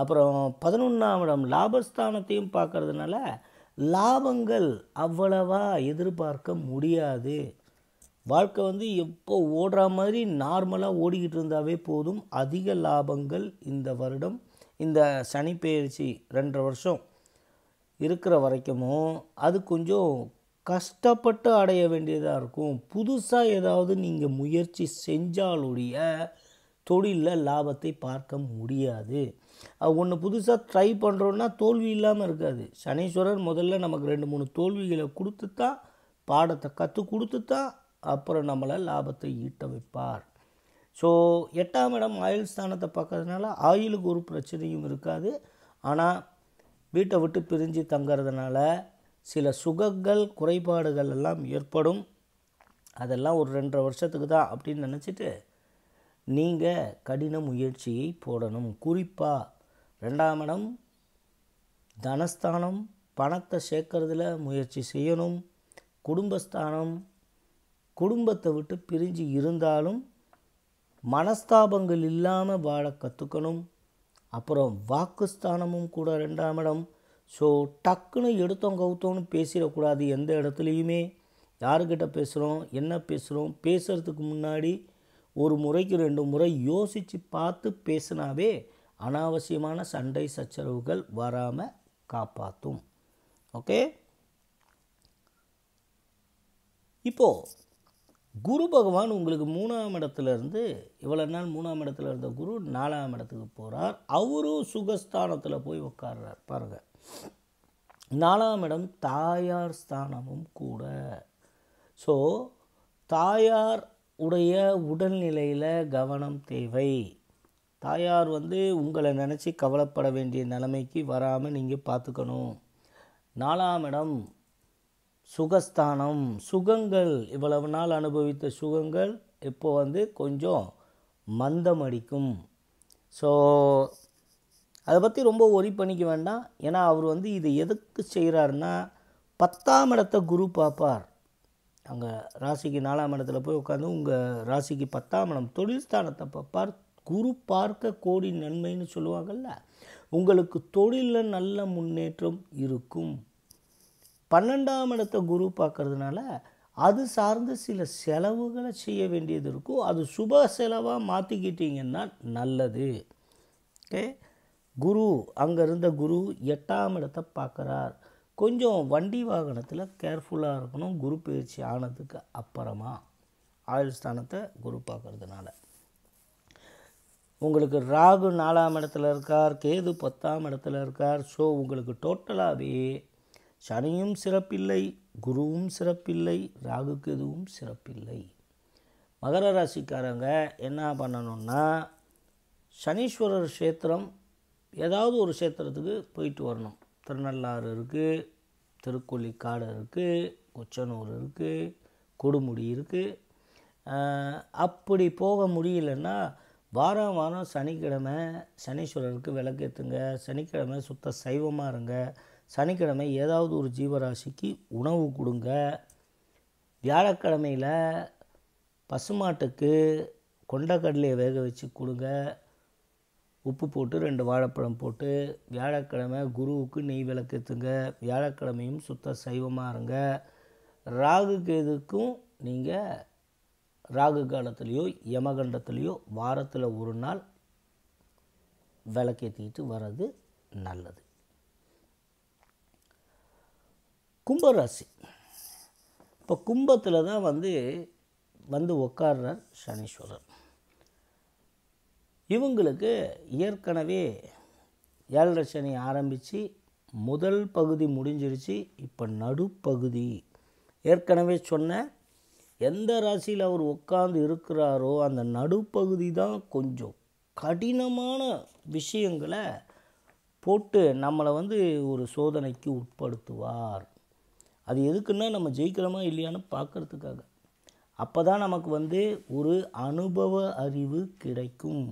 அப்புறம் பதினொன்றாம் இடம் லாபஸ்தானத்தையும் பார்க்கறதுனால லாபங்கள் அவ்வளவா எதிர்பார்க்க முடியாது வாழ்க்கை வந்து எப்போ ஓடுற மாதிரி நார்மலாக ஓடிக்கிட்டு இருந்தாவே போதும் அதிக லாபங்கள் இந்த வருடம் இந்த சனிப்பெயர்ச்சி ரெண்டரை வருஷம் இருக்கிற வரைக்குமோ அது கொஞ்சம் கஷ்டப்பட்டு அடைய வேண்டியதாக இருக்கும் புதுசாக ஏதாவது நீங்கள் முயற்சி செஞ்சாலுடைய தொழிலில் லாபத்தை பார்க்க முடியாது ஒன்று புதுசாக ட்ரை பண்ணுறோன்னா தோல்வி இல்லாமல் இருக்காது சனீஸ்வரர் முதல்ல நமக்கு ரெண்டு மூணு தோல்விகளை கொடுத்து தான் பாடத்தை கற்றுக் கொடுத்து தான் அப்புறம் நம்மளை லாபத்தை ஈட்ட வைப்பார் ஸோ எட்டாம் இடம் ஆயுள் ஸ்தானத்தை பார்க்கறதுனால ஆயுளுக்கு ஒரு பிரச்சனையும் இருக்காது ஆனால் வீட்டை விட்டு பிரிஞ்சு தங்கிறதுனால சில சுகங்கள் குறைபாடுகள் எல்லாம் ஏற்படும் அதெல்லாம் ஒரு ரெண்டரை வருஷத்துக்கு தான் அப்படின்னு நினச்சிட்டு நீங்கள் கடின முயற்சியை போடணும் குறிப்பாக ரெண்டாம் இடம் தனஸ்தானம் பணத்தை சேர்க்கறதுல முயற்சி செய்யணும் குடும்பஸ்தானம் குடும்பத்தை விட்டு பிரிஞ்சு இருந்தாலும் மனஸ்தாபங்கள் இல்லாமல் வாழ கற்றுக்கணும் அப்புறம் வாக்குஸ்தானமும் கூட ரெண்டாம் இடம் ஸோ டக்குன்னு எடுத்தோம் கவுத்தோன்னு பேசிடக்கூடாது எந்த இடத்துலையுமே யாருக்கிட்ட பேசுகிறோம் என்ன பேசுகிறோம் பேசுகிறதுக்கு முன்னாடி ஒரு முறைக்கு ரெண்டு முறை யோசித்து பார்த்து பேசினாவே அனாவசியமான சண்டை சச்சரவுகள் வராமல் காப்பாற்றும் ஓகே இப்போது குரு பகவான் உங்களுக்கு மூணாம் இடத்துலேருந்து இவ்வளோ நாள் மூணாம் இடத்துல இருந்த குரு நாலாம் இடத்துக்கு போகிறார் அவரும் சுகஸ்தானத்தில் போய் உட்கார்றார் பாருங்கள் நாலாம் இடம் தாயார் ஸ்தானமும் கூட ஸோ தாயார் உடைய உடல்நிலையில் கவனம் தேவை தாயார் வந்து உங்களை நினச்சி கவலைப்பட வேண்டிய நிலைமைக்கு வராமல் நீங்கள் பார்த்துக்கணும் நாலாம் இடம் சுகஸ்தானம் சுகங்கள் இவ்வளவு நாள் அனுபவித்த சுகங்கள் இப்போ வந்து கொஞ்சம் மந்தம் அடிக்கும் ஸோ அதை பற்றி ரொம்ப ஒரி பண்ணிக்க வேண்டாம் ஏன்னா அவர் வந்து இது எதுக்கு செய்கிறாருன்னா பத்தாம் இடத்தை குரு பார்ப்பார் அங்கே ராசிக்கு நாலாம் இடத்துல போய் உட்காந்து உங்கள் ராசிக்கு பத்தாம் இடம் தொழில் ஸ்தானத்தை பார்ப்பார் குரு பார்க்க கோடி நன்மைன்னு சொல்லுவாங்கள்ல உங்களுக்கு தொழிலில் நல்ல முன்னேற்றம் இருக்கும் பன்னெண்டாம் இடத்த குரு பார்க்குறதுனால அது சார்ந்து சில செலவுகளை செய்ய வேண்டியது இருக்கும் அது சுப செலவாக மாற்றிக்கிட்டிங்கன்னா நல்லது ஓகே குரு அங்கே இருந்த குரு எட்டாம் இடத்தை பார்க்குறார் கொஞ்சம் வண்டி வாகனத்தில் கேர்ஃபுல்லாக இருக்கணும் குரு பயிற்சி ஆனதுக்கு அப்புறமா ஆயுள் ஸ்தானத்தை குரு பார்க்குறதுனால உங்களுக்கு ராகு நாலாம் இடத்துல இருக்கார் கேது பத்தாம் இடத்துல இருக்கார் ஸோ உங்களுக்கு டோட்டலாகவே சனியும் சிறப்பில்லை குருவும் சிறப்பில்லை ராகுக்கு எதுவும் சிறப்பில்லை மகர ராசிக்காரங்க என்ன பண்ணணும்னா சனீஸ்வரர் க்ஷேத்திரம் ஏதாவது ஒரு க்ஷேத்திரத்துக்கு போயிட்டு வரணும் திருநள்ளாறு இருக்குது திருக்கொல்லிக்காடு இருக்குது கொச்சனூர் இருக்குது கொடுமுடி இருக்குது அப்படி போக முடியலன்னா வாரம் வாரம் சனிக்கிழமை சனீஸ்வரருக்கு விளக்கேற்றுங்க சனிக்கிழமை சுத்த சைவமாக இருங்க சனிக்கிழமை ஏதாவது ஒரு ஜீவராசிக்கு உணவு கொடுங்க வியாழக்கிழமையில் பசுமாட்டுக்கு கொண்டக்கடலையை வேக வச்சு கொடுங்க உப்பு போட்டு ரெண்டு வாழைப்பழம் போட்டு வியாழக்கிழமை குருவுக்கு நெய் விளக்கேற்றுங்க வியாழக்கிழமையும் சுத்த சைவமாக இருங்க ராகு கேதுக்கும் நீங்கள் ராகு காலத்துலேயோ யமகண்டத்துலேயோ வாரத்தில் ஒரு நாள் விளக்கேற்றிக்கிட்டு வர்றது நல்லது கும்பராசி இப்போ கும்பத்தில் தான் வந்து வந்து உட்கார்றார் சனீஸ்வரர் இவங்களுக்கு ஏற்கனவே ஏழரை சனி ஆரம்பித்து முதல் பகுதி முடிஞ்சிருச்சு இப்போ நடுப்பகுதி ஏற்கனவே சொன்ன எந்த ராசியில் அவர் உட்காந்து இருக்கிறாரோ அந்த நடுப்பகுதி தான் கொஞ்சம் கடினமான விஷயங்களை போட்டு நம்மளை வந்து ஒரு சோதனைக்கு உட்படுத்துவார் அது எதுக்குன்னா நம்ம ஜெயிக்கிறோமா இல்லையான்னு பார்க்குறதுக்காக அப்போ தான் நமக்கு வந்து ஒரு அனுபவ அறிவு கிடைக்கும்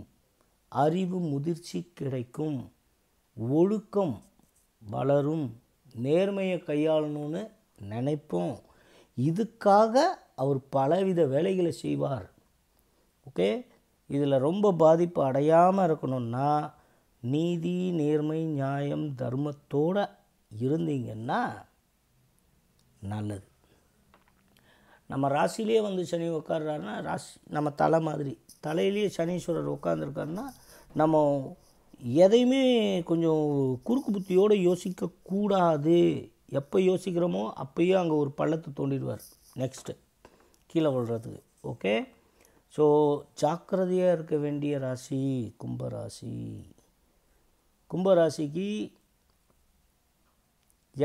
அறிவு முதிர்ச்சி கிடைக்கும் ஒழுக்கம் வளரும் நேர்மையை கையாளணும்னு நினைப்போம் இதுக்காக அவர் பலவித வேலைகளை செய்வார் ஓகே இதில் ரொம்ப பாதிப்பு அடையாமல் இருக்கணும்னா நீதி நேர்மை நியாயம் தர்மத்தோடு இருந்தீங்கன்னா நல்லது நம்ம ராசிலேயே வந்து சனி உட்காடுறாருன்னா ராசி நம்ம தலை மாதிரி தலையிலேயே சனீஸ்வரர் உட்காந்துருக்காருன்னா நம்ம எதையுமே கொஞ்சம் குறுக்கு புத்தியோடு யோசிக்கக்கூடாது எப்போ யோசிக்கிறோமோ அப்பயும் அங்கே ஒரு பள்ளத்தை தோண்டிடுவார் நெக்ஸ்ட்டு கீழே விழுறதுக்கு ஓகே ஸோ ஜாக்கிரதையாக இருக்க வேண்டிய ராசி கும்பராசி கும்பராசிக்கு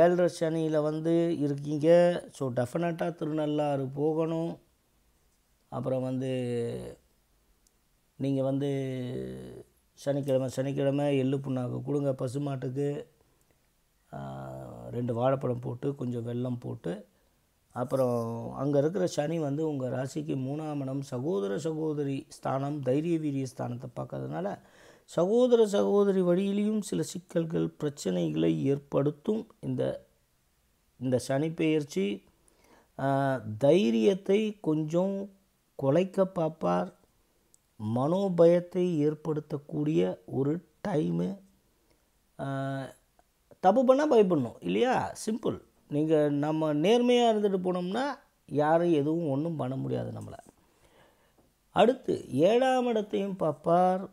ஏழரை சனியில் வந்து இருக்கீங்க ஸோ டெஃபினட்டாக திருநள்ளாறு போகணும் அப்புறம் வந்து நீங்கள் வந்து சனிக்கிழமை சனிக்கிழமை எள்ளு புண்ணாக்கு கொடுங்க பசுமாட்டுக்கு ரெண்டு வாழைப்பழம் போட்டு கொஞ்சம் வெள்ளம் போட்டு அப்புறம் அங்கே இருக்கிற சனி வந்து உங்கள் ராசிக்கு மூணாம் இடம் சகோதர சகோதரி ஸ்தானம் தைரிய வீரிய ஸ்தானத்தை பார்க்கறதுனால சகோதர சகோதரி வழியிலையும் சில சிக்கல்கள் பிரச்சனைகளை ஏற்படுத்தும் இந்த இந்த சனிப்பெயர்ச்சி தைரியத்தை கொஞ்சம் குலைக்க பார்ப்பார் மனோபயத்தை ஏற்படுத்தக்கூடிய ஒரு டைமு தப்பு பண்ணால் பயப்படணும் இல்லையா சிம்பிள் நீங்கள் நம்ம நேர்மையாக இருந்துட்டு போனோம்னா யாரும் எதுவும் ஒன்றும் பண்ண முடியாது நம்மளை அடுத்து ஏழாம் இடத்தையும் பார்ப்பார்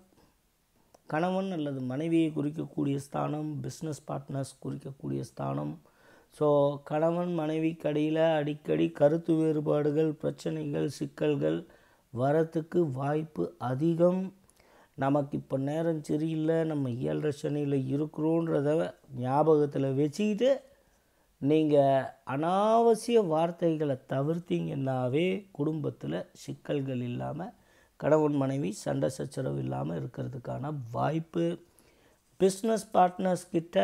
கணவன் அல்லது மனைவியை குறிக்கக்கூடிய ஸ்தானம் பிஸ்னஸ் பார்ட்னர்ஸ் குறிக்கக்கூடிய ஸ்தானம் ஸோ கணவன் மனைவிக்கு கடையில் அடிக்கடி கருத்து வேறுபாடுகள் பிரச்சனைகள் சிக்கல்கள் வரத்துக்கு வாய்ப்பு அதிகம் நமக்கு இப்போ நேரம் சரியில்லை நம்ம ஏழரை சனியில் இருக்கிறோன்றத ஞாபகத்தில் வச்சுக்கிட்டு நீங்கள் அனாவசிய வார்த்தைகளை தவிர்த்தீங்கன்னாவே குடும்பத்தில் சிக்கல்கள் இல்லாமல் கணவன் மனைவி சண்டை சச்சரவு இல்லாமல் இருக்கிறதுக்கான வாய்ப்பு பிஸ்னஸ் பார்ட்னர்ஸ் கிட்ட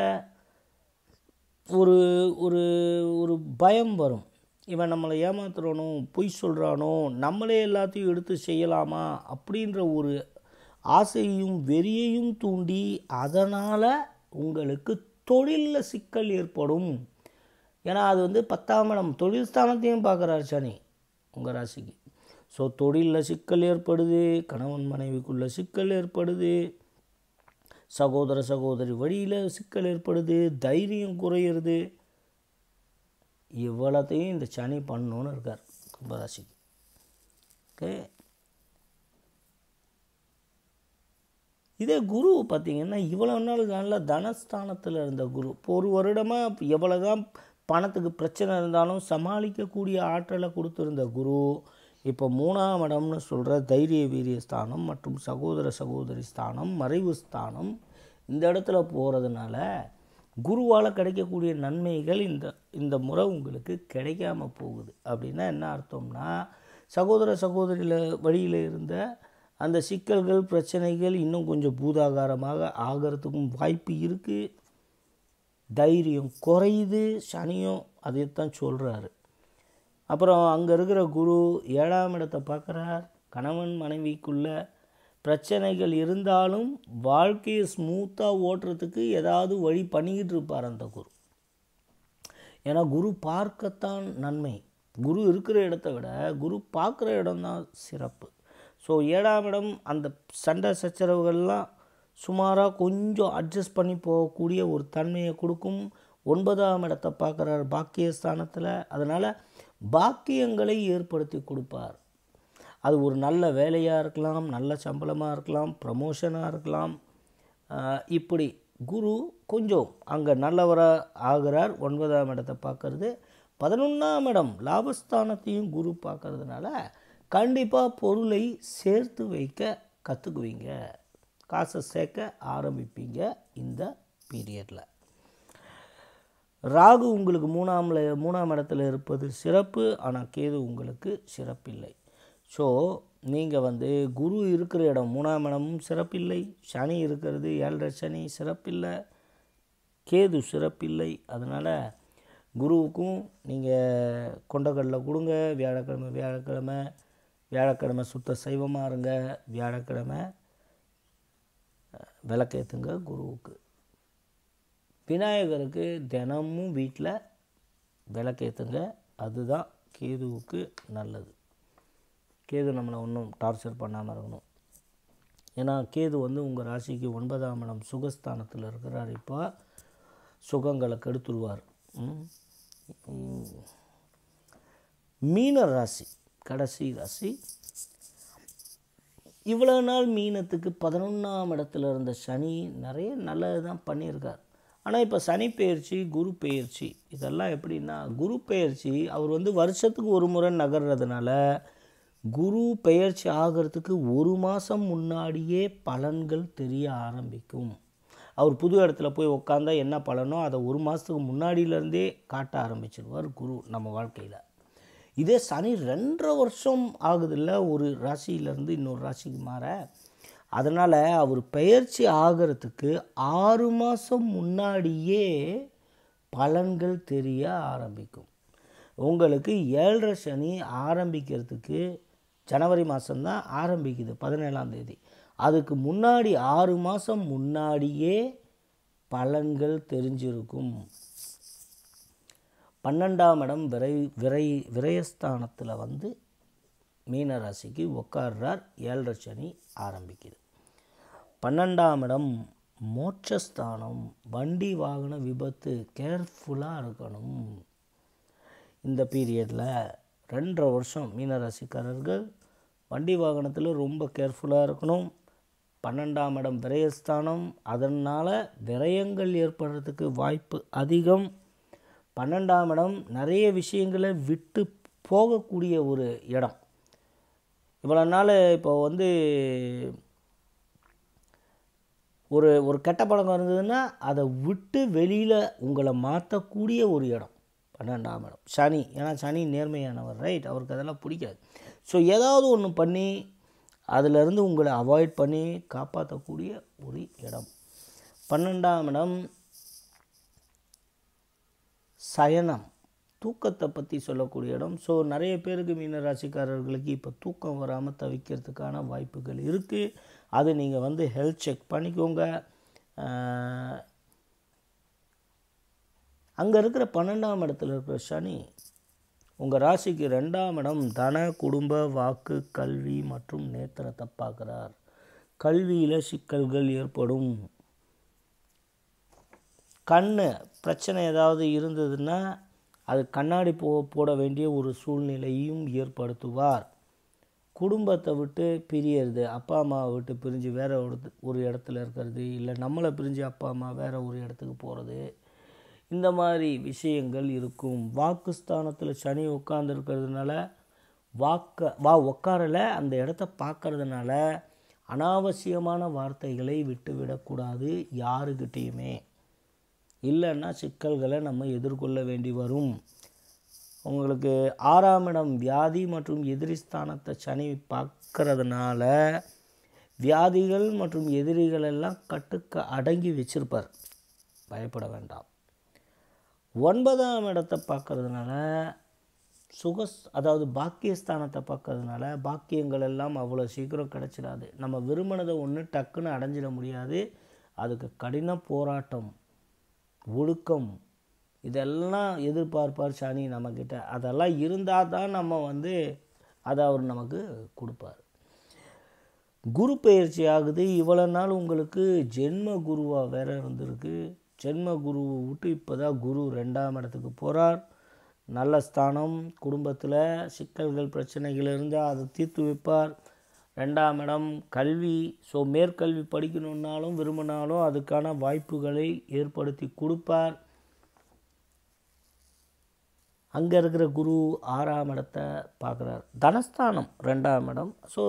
ஒரு ஒரு ஒரு பயம் வரும் இவன் நம்மளை ஏமாத்துறானோ பொய் சொல்கிறானோ நம்மளே எல்லாத்தையும் எடுத்து செய்யலாமா அப்படின்ற ஒரு ஆசையையும் வெறியையும் தூண்டி அதனால் உங்களுக்கு தொழிலில் சிக்கல் ஏற்படும் ஏன்னா அது வந்து பத்தாம் இடம் தொழில் ஸ்தானத்தையும் பார்க்குறாரு சனி உங்கள் ராசிக்கு ஸோ தொழிலில் சிக்கல் ஏற்படுது கணவன் மனைவிக்குள்ள சிக்கல் ஏற்படுது சகோதர சகோதரி வழியில் சிக்கல் ஏற்படுது தைரியம் குறையிறது இவ்வளோத்தையும் இந்த சனி பண்ணணுன்னு இருக்கார் கும்பராசிக்கு ஓகே இதே குரு பார்த்திங்கன்னா இவ்வளோ நாள் நல்ல தனஸ்தானத்தில் இருந்த குரு ஒரு வருடமாக எவ்வளோதான் பணத்துக்கு பிரச்சனை இருந்தாலும் சமாளிக்கக்கூடிய ஆற்றலை கொடுத்துருந்த குரு இப்போ மூணாம் இடம்னு சொல்கிற தைரிய வீரிய ஸ்தானம் மற்றும் சகோதர சகோதரி ஸ்தானம் மறைவு ஸ்தானம் இந்த இடத்துல போகிறதுனால குருவால் கிடைக்கக்கூடிய நன்மைகள் இந்த இந்த முறை உங்களுக்கு கிடைக்காம போகுது அப்படின்னா என்ன அர்த்தம்னா சகோதர சகோதரியில் வழியில் இருந்த அந்த சிக்கல்கள் பிரச்சனைகள் இன்னும் கொஞ்சம் பூதாகாரமாக ஆகிறதுக்கும் வாய்ப்பு இருக்குது தைரியம் குறையுது சனியும் அதைத்தான் சொல்கிறாரு அப்புறம் அங்கே இருக்கிற குரு ஏழாம் இடத்தை பார்க்குறார் கணவன் மனைவிக்குள்ள பிரச்சனைகள் இருந்தாலும் வாழ்க்கையை ஸ்மூத்தாக ஓட்டுறதுக்கு ஏதாவது வழி பண்ணிக்கிட்டு இருப்பார் அந்த குரு ஏன்னா குரு பார்க்கத்தான் நன்மை குரு இருக்கிற இடத்த விட குரு பார்க்குற இடம்தான் சிறப்பு ஸோ ஏழாம் இடம் அந்த சண்டை சச்சரவுகள்லாம் சுமாராக கொஞ்சம் அட்ஜஸ்ட் பண்ணி போகக்கூடிய ஒரு தன்மையை கொடுக்கும் ஒன்பதாம் இடத்தை பார்க்குறார் பாக்கியஸ்தானத்தில் அதனால் பாக்கியங்களை ஏற்படுத்தி கொடுப்பார் அது ஒரு நல்ல வேலையாக இருக்கலாம் நல்ல சம்பளமாக இருக்கலாம் ப்ரமோஷனாக இருக்கலாம் இப்படி குரு கொஞ்சம் அங்கே நல்லவராக ஆகிறார் ஒன்பதாம் இடத்தை பார்க்கறது பதினொன்றாம் இடம் லாபஸ்தானத்தையும் குரு பார்க்கறதுனால கண்டிப்பாக பொருளை சேர்த்து வைக்க கற்றுக்குவீங்க காசை சேர்க்க ஆரம்பிப்பீங்க இந்த பீரியடில் ராகு உங்களுக்கு மூணாம்ல மூணாம் இடத்துல இருப்பது சிறப்பு ஆனால் கேது உங்களுக்கு சிறப்பில்லை ஸோ நீங்கள் வந்து குரு இருக்கிற இடம் மூணாம் இடமும் சிறப்பில்லை சனி இருக்கிறது ஏழரை சனி சிறப்பில்லை கேது சிறப்பில்லை அதனால் குருவுக்கும் நீங்கள் கொண்டக்கடலை கொடுங்க வியாழக்கிழமை வியாழக்கிழமை வியாழக்கிழமை சுத்த சைவமாக இருங்க வியாழக்கிழமை விளக்கேற்றுங்க குருவுக்கு விநாயகருக்கு தினமும் வீட்டில் விளக்கேற்றுங்க அதுதான் கேதுவுக்கு நல்லது கேது நம்மளை ஒன்றும் டார்ச்சர் பண்ணாமல் இருக்கணும் ஏன்னா கேது வந்து உங்கள் ராசிக்கு ஒன்பதாம் இடம் சுகஸ்தானத்தில் இருக்கிறார் இப்போ சுகங்களை கெடுத்துருவார் மீன ராசி கடைசி ராசி இவ்வளோ நாள் மீனத்துக்கு பதினொன்றாம் இடத்துல இருந்த சனி நிறைய நல்லது தான் பண்ணியிருக்கார் ஆனால் இப்போ சனி பெயர்ச்சி குரு பெயர்ச்சி இதெல்லாம் எப்படின்னா குரு பெயர்ச்சி அவர் வந்து வருஷத்துக்கு ஒரு முறை நகர்றதுனால குரு பெயர்ச்சி ஆகிறதுக்கு ஒரு மாதம் முன்னாடியே பலன்கள் தெரிய ஆரம்பிக்கும் அவர் புது இடத்துல போய் உட்காந்தா என்ன பலனோ அதை ஒரு மாதத்துக்கு முன்னாடியிலேருந்தே காட்ட ஆரம்பிச்சிடுவார் குரு நம்ம வாழ்க்கையில் இதே சனி ரெண்டரை வருஷம் ஆகுதில்ல ஒரு ராசியிலேருந்து இன்னொரு ராசிக்கு மாற அதனால் அவர் பயிற்சி ஆகிறதுக்கு ஆறு மாதம் முன்னாடியே பலன்கள் தெரிய ஆரம்பிக்கும் உங்களுக்கு ஏழரை சனி ஆரம்பிக்கிறதுக்கு ஜனவரி மாதம்தான் ஆரம்பிக்குது பதினேழாம் தேதி அதுக்கு முன்னாடி ஆறு மாதம் முன்னாடியே பலன்கள் தெரிஞ்சிருக்கும் பன்னெண்டாம் இடம் விரை விரை விரயஸ்தானத்தில் வந்து மீனராசிக்கு உட்கார்றார் ஏழரை சனி ஆரம்பிக்குது பன்னெண்டாம் இடம் மோட்சஸ்தானம் வண்டி வாகன விபத்து கேர்ஃபுல்லாக இருக்கணும் இந்த பீரியடில் ரெண்டரை வருஷம் மீனராசிக்காரர்கள் வண்டி வாகனத்தில் ரொம்ப கேர்ஃபுல்லாக இருக்கணும் பன்னெண்டாம் இடம் விரயஸ்தானம் அதனால் விரயங்கள் ஏற்படுறதுக்கு வாய்ப்பு அதிகம் பன்னெண்டாம் இடம் நிறைய விஷயங்களை விட்டு போகக்கூடிய ஒரு இடம் இவ்வளோ நாள் இப்போ வந்து ஒரு ஒரு கெட்ட பழக்கம் இருந்ததுன்னா அதை விட்டு வெளியில் உங்களை மாற்றக்கூடிய ஒரு இடம் பன்னெண்டாம் இடம் சனி ஏன்னா சனி நேர்மையானவர் ரைட் அவருக்கு அதெல்லாம் பிடிக்காது ஸோ ஏதாவது ஒன்று பண்ணி அதிலிருந்து உங்களை அவாய்ட் பண்ணி காப்பாற்றக்கூடிய ஒரு இடம் பன்னெண்டாம் இடம் சயனம் தூக்கத்தை பற்றி சொல்லக்கூடிய இடம் ஸோ நிறைய பேருக்கு மீன ராசிக்காரர்களுக்கு இப்போ தூக்கம் வராமல் தவிக்கிறதுக்கான வாய்ப்புகள் இருக்குது அது நீங்கள் வந்து ஹெல்த் செக் பண்ணிக்கோங்க அங்கே இருக்கிற பன்னெண்டாம் இடத்துல இருக்கிற சனி உங்கள் ராசிக்கு ரெண்டாம் இடம் தன குடும்ப வாக்கு கல்வி மற்றும் நேத்திரத்தை பார்க்குறார் கல்வியில் சிக்கல்கள் ஏற்படும் கண் பிரச்சனை ஏதாவது இருந்ததுன்னா அது கண்ணாடி போ போட வேண்டிய ஒரு சூழ்நிலையும் ஏற்படுத்துவார் குடும்பத்தை விட்டு பிரியறது அப்பா அம்மாவை விட்டு பிரிஞ்சு வேறு ஒரு ஒரு இடத்துல இருக்கிறது இல்லை நம்மளை பிரிஞ்சு அப்பா அம்மா வேறு ஒரு இடத்துக்கு போகிறது இந்த மாதிரி விஷயங்கள் இருக்கும் வாக்குஸ்தானத்தில் சனி உட்கார்ந்துருக்கிறதுனால வாக்க வா உட்காரல அந்த இடத்த பார்க்கறதுனால அனாவசியமான வார்த்தைகளை விட்டுவிடக்கூடாது யாருக்கிட்டேயுமே இல்லைன்னா சிக்கல்களை நம்ம எதிர்கொள்ள வேண்டி வரும் உங்களுக்கு ஆறாம் இடம் வியாதி மற்றும் எதிரிஸ்தானத்தை சனி பார்க்கறதுனால வியாதிகள் மற்றும் எதிரிகள் எல்லாம் கட்டுக்க அடங்கி வச்சிருப்பார் பயப்பட வேண்டாம் ஒன்பதாம் இடத்தை பார்க்கறதுனால சுக அதாவது பாக்கியஸ்தானத்தை பார்க்கறதுனால பாக்கியங்கள் எல்லாம் அவ்வளோ சீக்கிரம் கிடச்சிடாது நம்ம விரும்பினதை ஒன்று டக்குன்னு அடைஞ்சிட முடியாது அதுக்கு கடின போராட்டம் ஒழுக்கம் இதெல்லாம் எதிர்பார்ப்பார் சனி நம்மக்கிட்ட அதெல்லாம் இருந்தால் தான் நம்ம வந்து அதை அவர் நமக்கு கொடுப்பார் குரு பயிற்சி ஆகுது இவ்வளோ நாள் உங்களுக்கு ஜென்ம குருவாக வேற இருந்திருக்கு ஜென்ம குருவை விட்டு இப்போ தான் குரு ரெண்டாம் இடத்துக்கு போகிறார் நல்ல ஸ்தானம் குடும்பத்தில் சிக்கல்கள் பிரச்சனைகள் இருந்தால் அதை தீர்த்து வைப்பார் ரெண்டாம் இடம் கல்வி ஸோ மேற்கல்வி படிக்கணுன்னாலும் விரும்பினாலும் அதுக்கான வாய்ப்புகளை ஏற்படுத்தி கொடுப்பார் அங்கே இருக்கிற குரு ஆறாம் இடத்தை பார்க்குறார் தனஸ்தானம் ரெண்டாம் இடம் ஸோ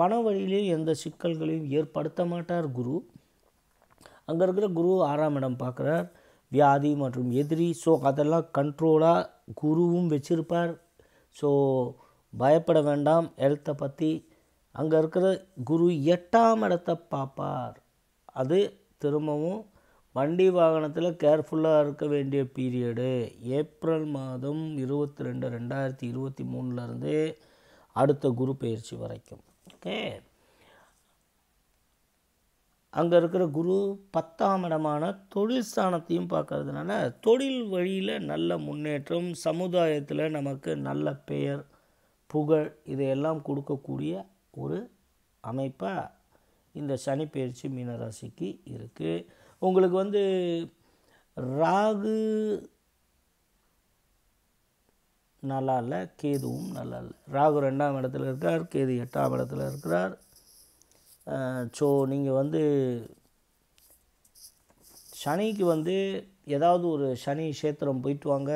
பண வழியிலையும் எந்த சிக்கல்களையும் ஏற்படுத்த மாட்டார் குரு அங்கே இருக்கிற குரு ஆறாம் இடம் பார்க்குறார் வியாதி மற்றும் எதிரி ஸோ அதெல்லாம் கண்ட்ரோலாக குருவும் வச்சுருப்பார் ஸோ பயப்பட வேண்டாம் ஹெல்த்தை பற்றி அங்கே இருக்கிற குரு எட்டாம் இடத்தை பார்ப்பார் அது திரும்பவும் வண்டி வாகனத்தில் கேர்ஃபுல்லாக இருக்க வேண்டிய பீரியடு ஏப்ரல் மாதம் இருபத்தி ரெண்டு ரெண்டாயிரத்தி இருபத்தி மூணுலேருந்து அடுத்த குரு பயிற்சி வரைக்கும் ஓகே அங்கே இருக்கிற குரு பத்தாம் இடமான தொழில் ஸ்தானத்தையும் பார்க்கறதுனால தொழில் வழியில் நல்ல முன்னேற்றம் சமுதாயத்தில் நமக்கு நல்ல பெயர் புகழ் இதையெல்லாம் கொடுக்கக்கூடிய ஒரு அமைப்பாக இந்த சனிப்பெயர்ச்சி மீனராசிக்கு இருக்குது உங்களுக்கு வந்து ராகு நல்லா இல்லை கேதுவும் நல்லா இல்லை ராகு ரெண்டாம் இடத்துல இருக்கார் கேது எட்டாம் இடத்துல இருக்கிறார் ஸோ நீங்கள் வந்து சனிக்கு வந்து ஏதாவது ஒரு சனி கஷேத்திரம் போயிட்டு வாங்க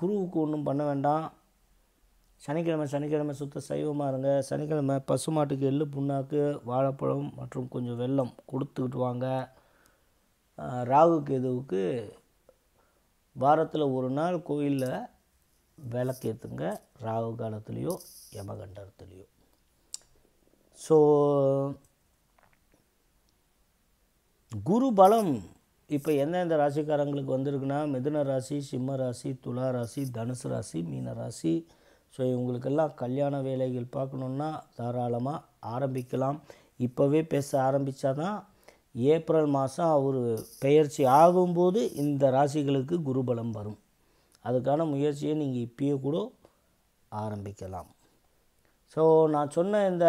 குருவுக்கு ஒன்றும் பண்ண வேண்டாம் சனிக்கிழமை சனிக்கிழமை சுத்த சைவமாக இருங்க சனிக்கிழமை பசுமாட்டுக்கு எள்ளு புண்ணாக்கு வாழைப்பழம் மற்றும் கொஞ்சம் வெள்ளம் கொடுத்துக்கிட்டு வாங்க ராகு கேதுவுக்கு வாரத்தில் ஒரு நாள் கோயிலில் விளக்கேற்றுங்க ராகு காலத்துலேயோ யமகண்டத்துலேயோ ஸோ குரு பலம் இப்போ எந்தெந்த ராசிக்காரங்களுக்கு வந்திருக்குன்னா மிதுன ராசி சிம்ம ராசி துலா ராசி தனுசு ராசி மீன ராசி ஸோ இவங்களுக்கெல்லாம் கல்யாண வேலைகள் பார்க்கணுன்னா தாராளமாக ஆரம்பிக்கலாம் இப்போவே பேச ஆரம்பித்தா தான் ஏப்ரல் மாதம் அவர் பெயர்ச்சி ஆகும்போது இந்த ராசிகளுக்கு குருபலம் வரும் அதுக்கான முயற்சியை நீங்கள் இப்பயே கூட ஆரம்பிக்கலாம் ஸோ நான் சொன்ன இந்த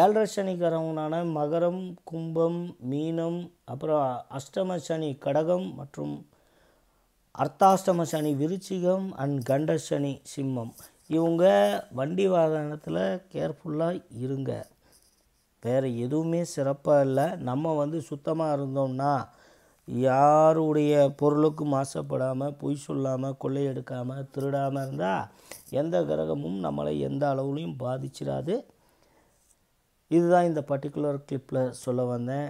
ஏழரை சனிக்காரவங்களான மகரம் கும்பம் மீனம் அப்புறம் அஷ்டம சனி கடகம் மற்றும் அர்த்தாஷ்டம சனி விருச்சிகம் அண்ட் கண்ட சனி சிம்மம் இவங்க வண்டி வாகனத்தில் கேர்ஃபுல்லாக இருங்க வேறு எதுவுமே சிறப்பாக இல்லை நம்ம வந்து சுத்தமாக இருந்தோம்னா யாருடைய பொருளுக்கும் மாசப்படாமல் பொய் சொல்லாமல் கொள்ளையெடுக்காமல் திருடாமல் இருந்தால் எந்த கிரகமும் நம்மளை எந்த அளவுலையும் பாதிச்சிடாது இதுதான் இந்த பர்டிகுலர் கிளிப்பில் சொல்ல வந்தேன்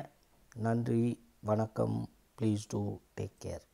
நன்றி வணக்கம் ப்ளீஸ் டூ டேக் கேர்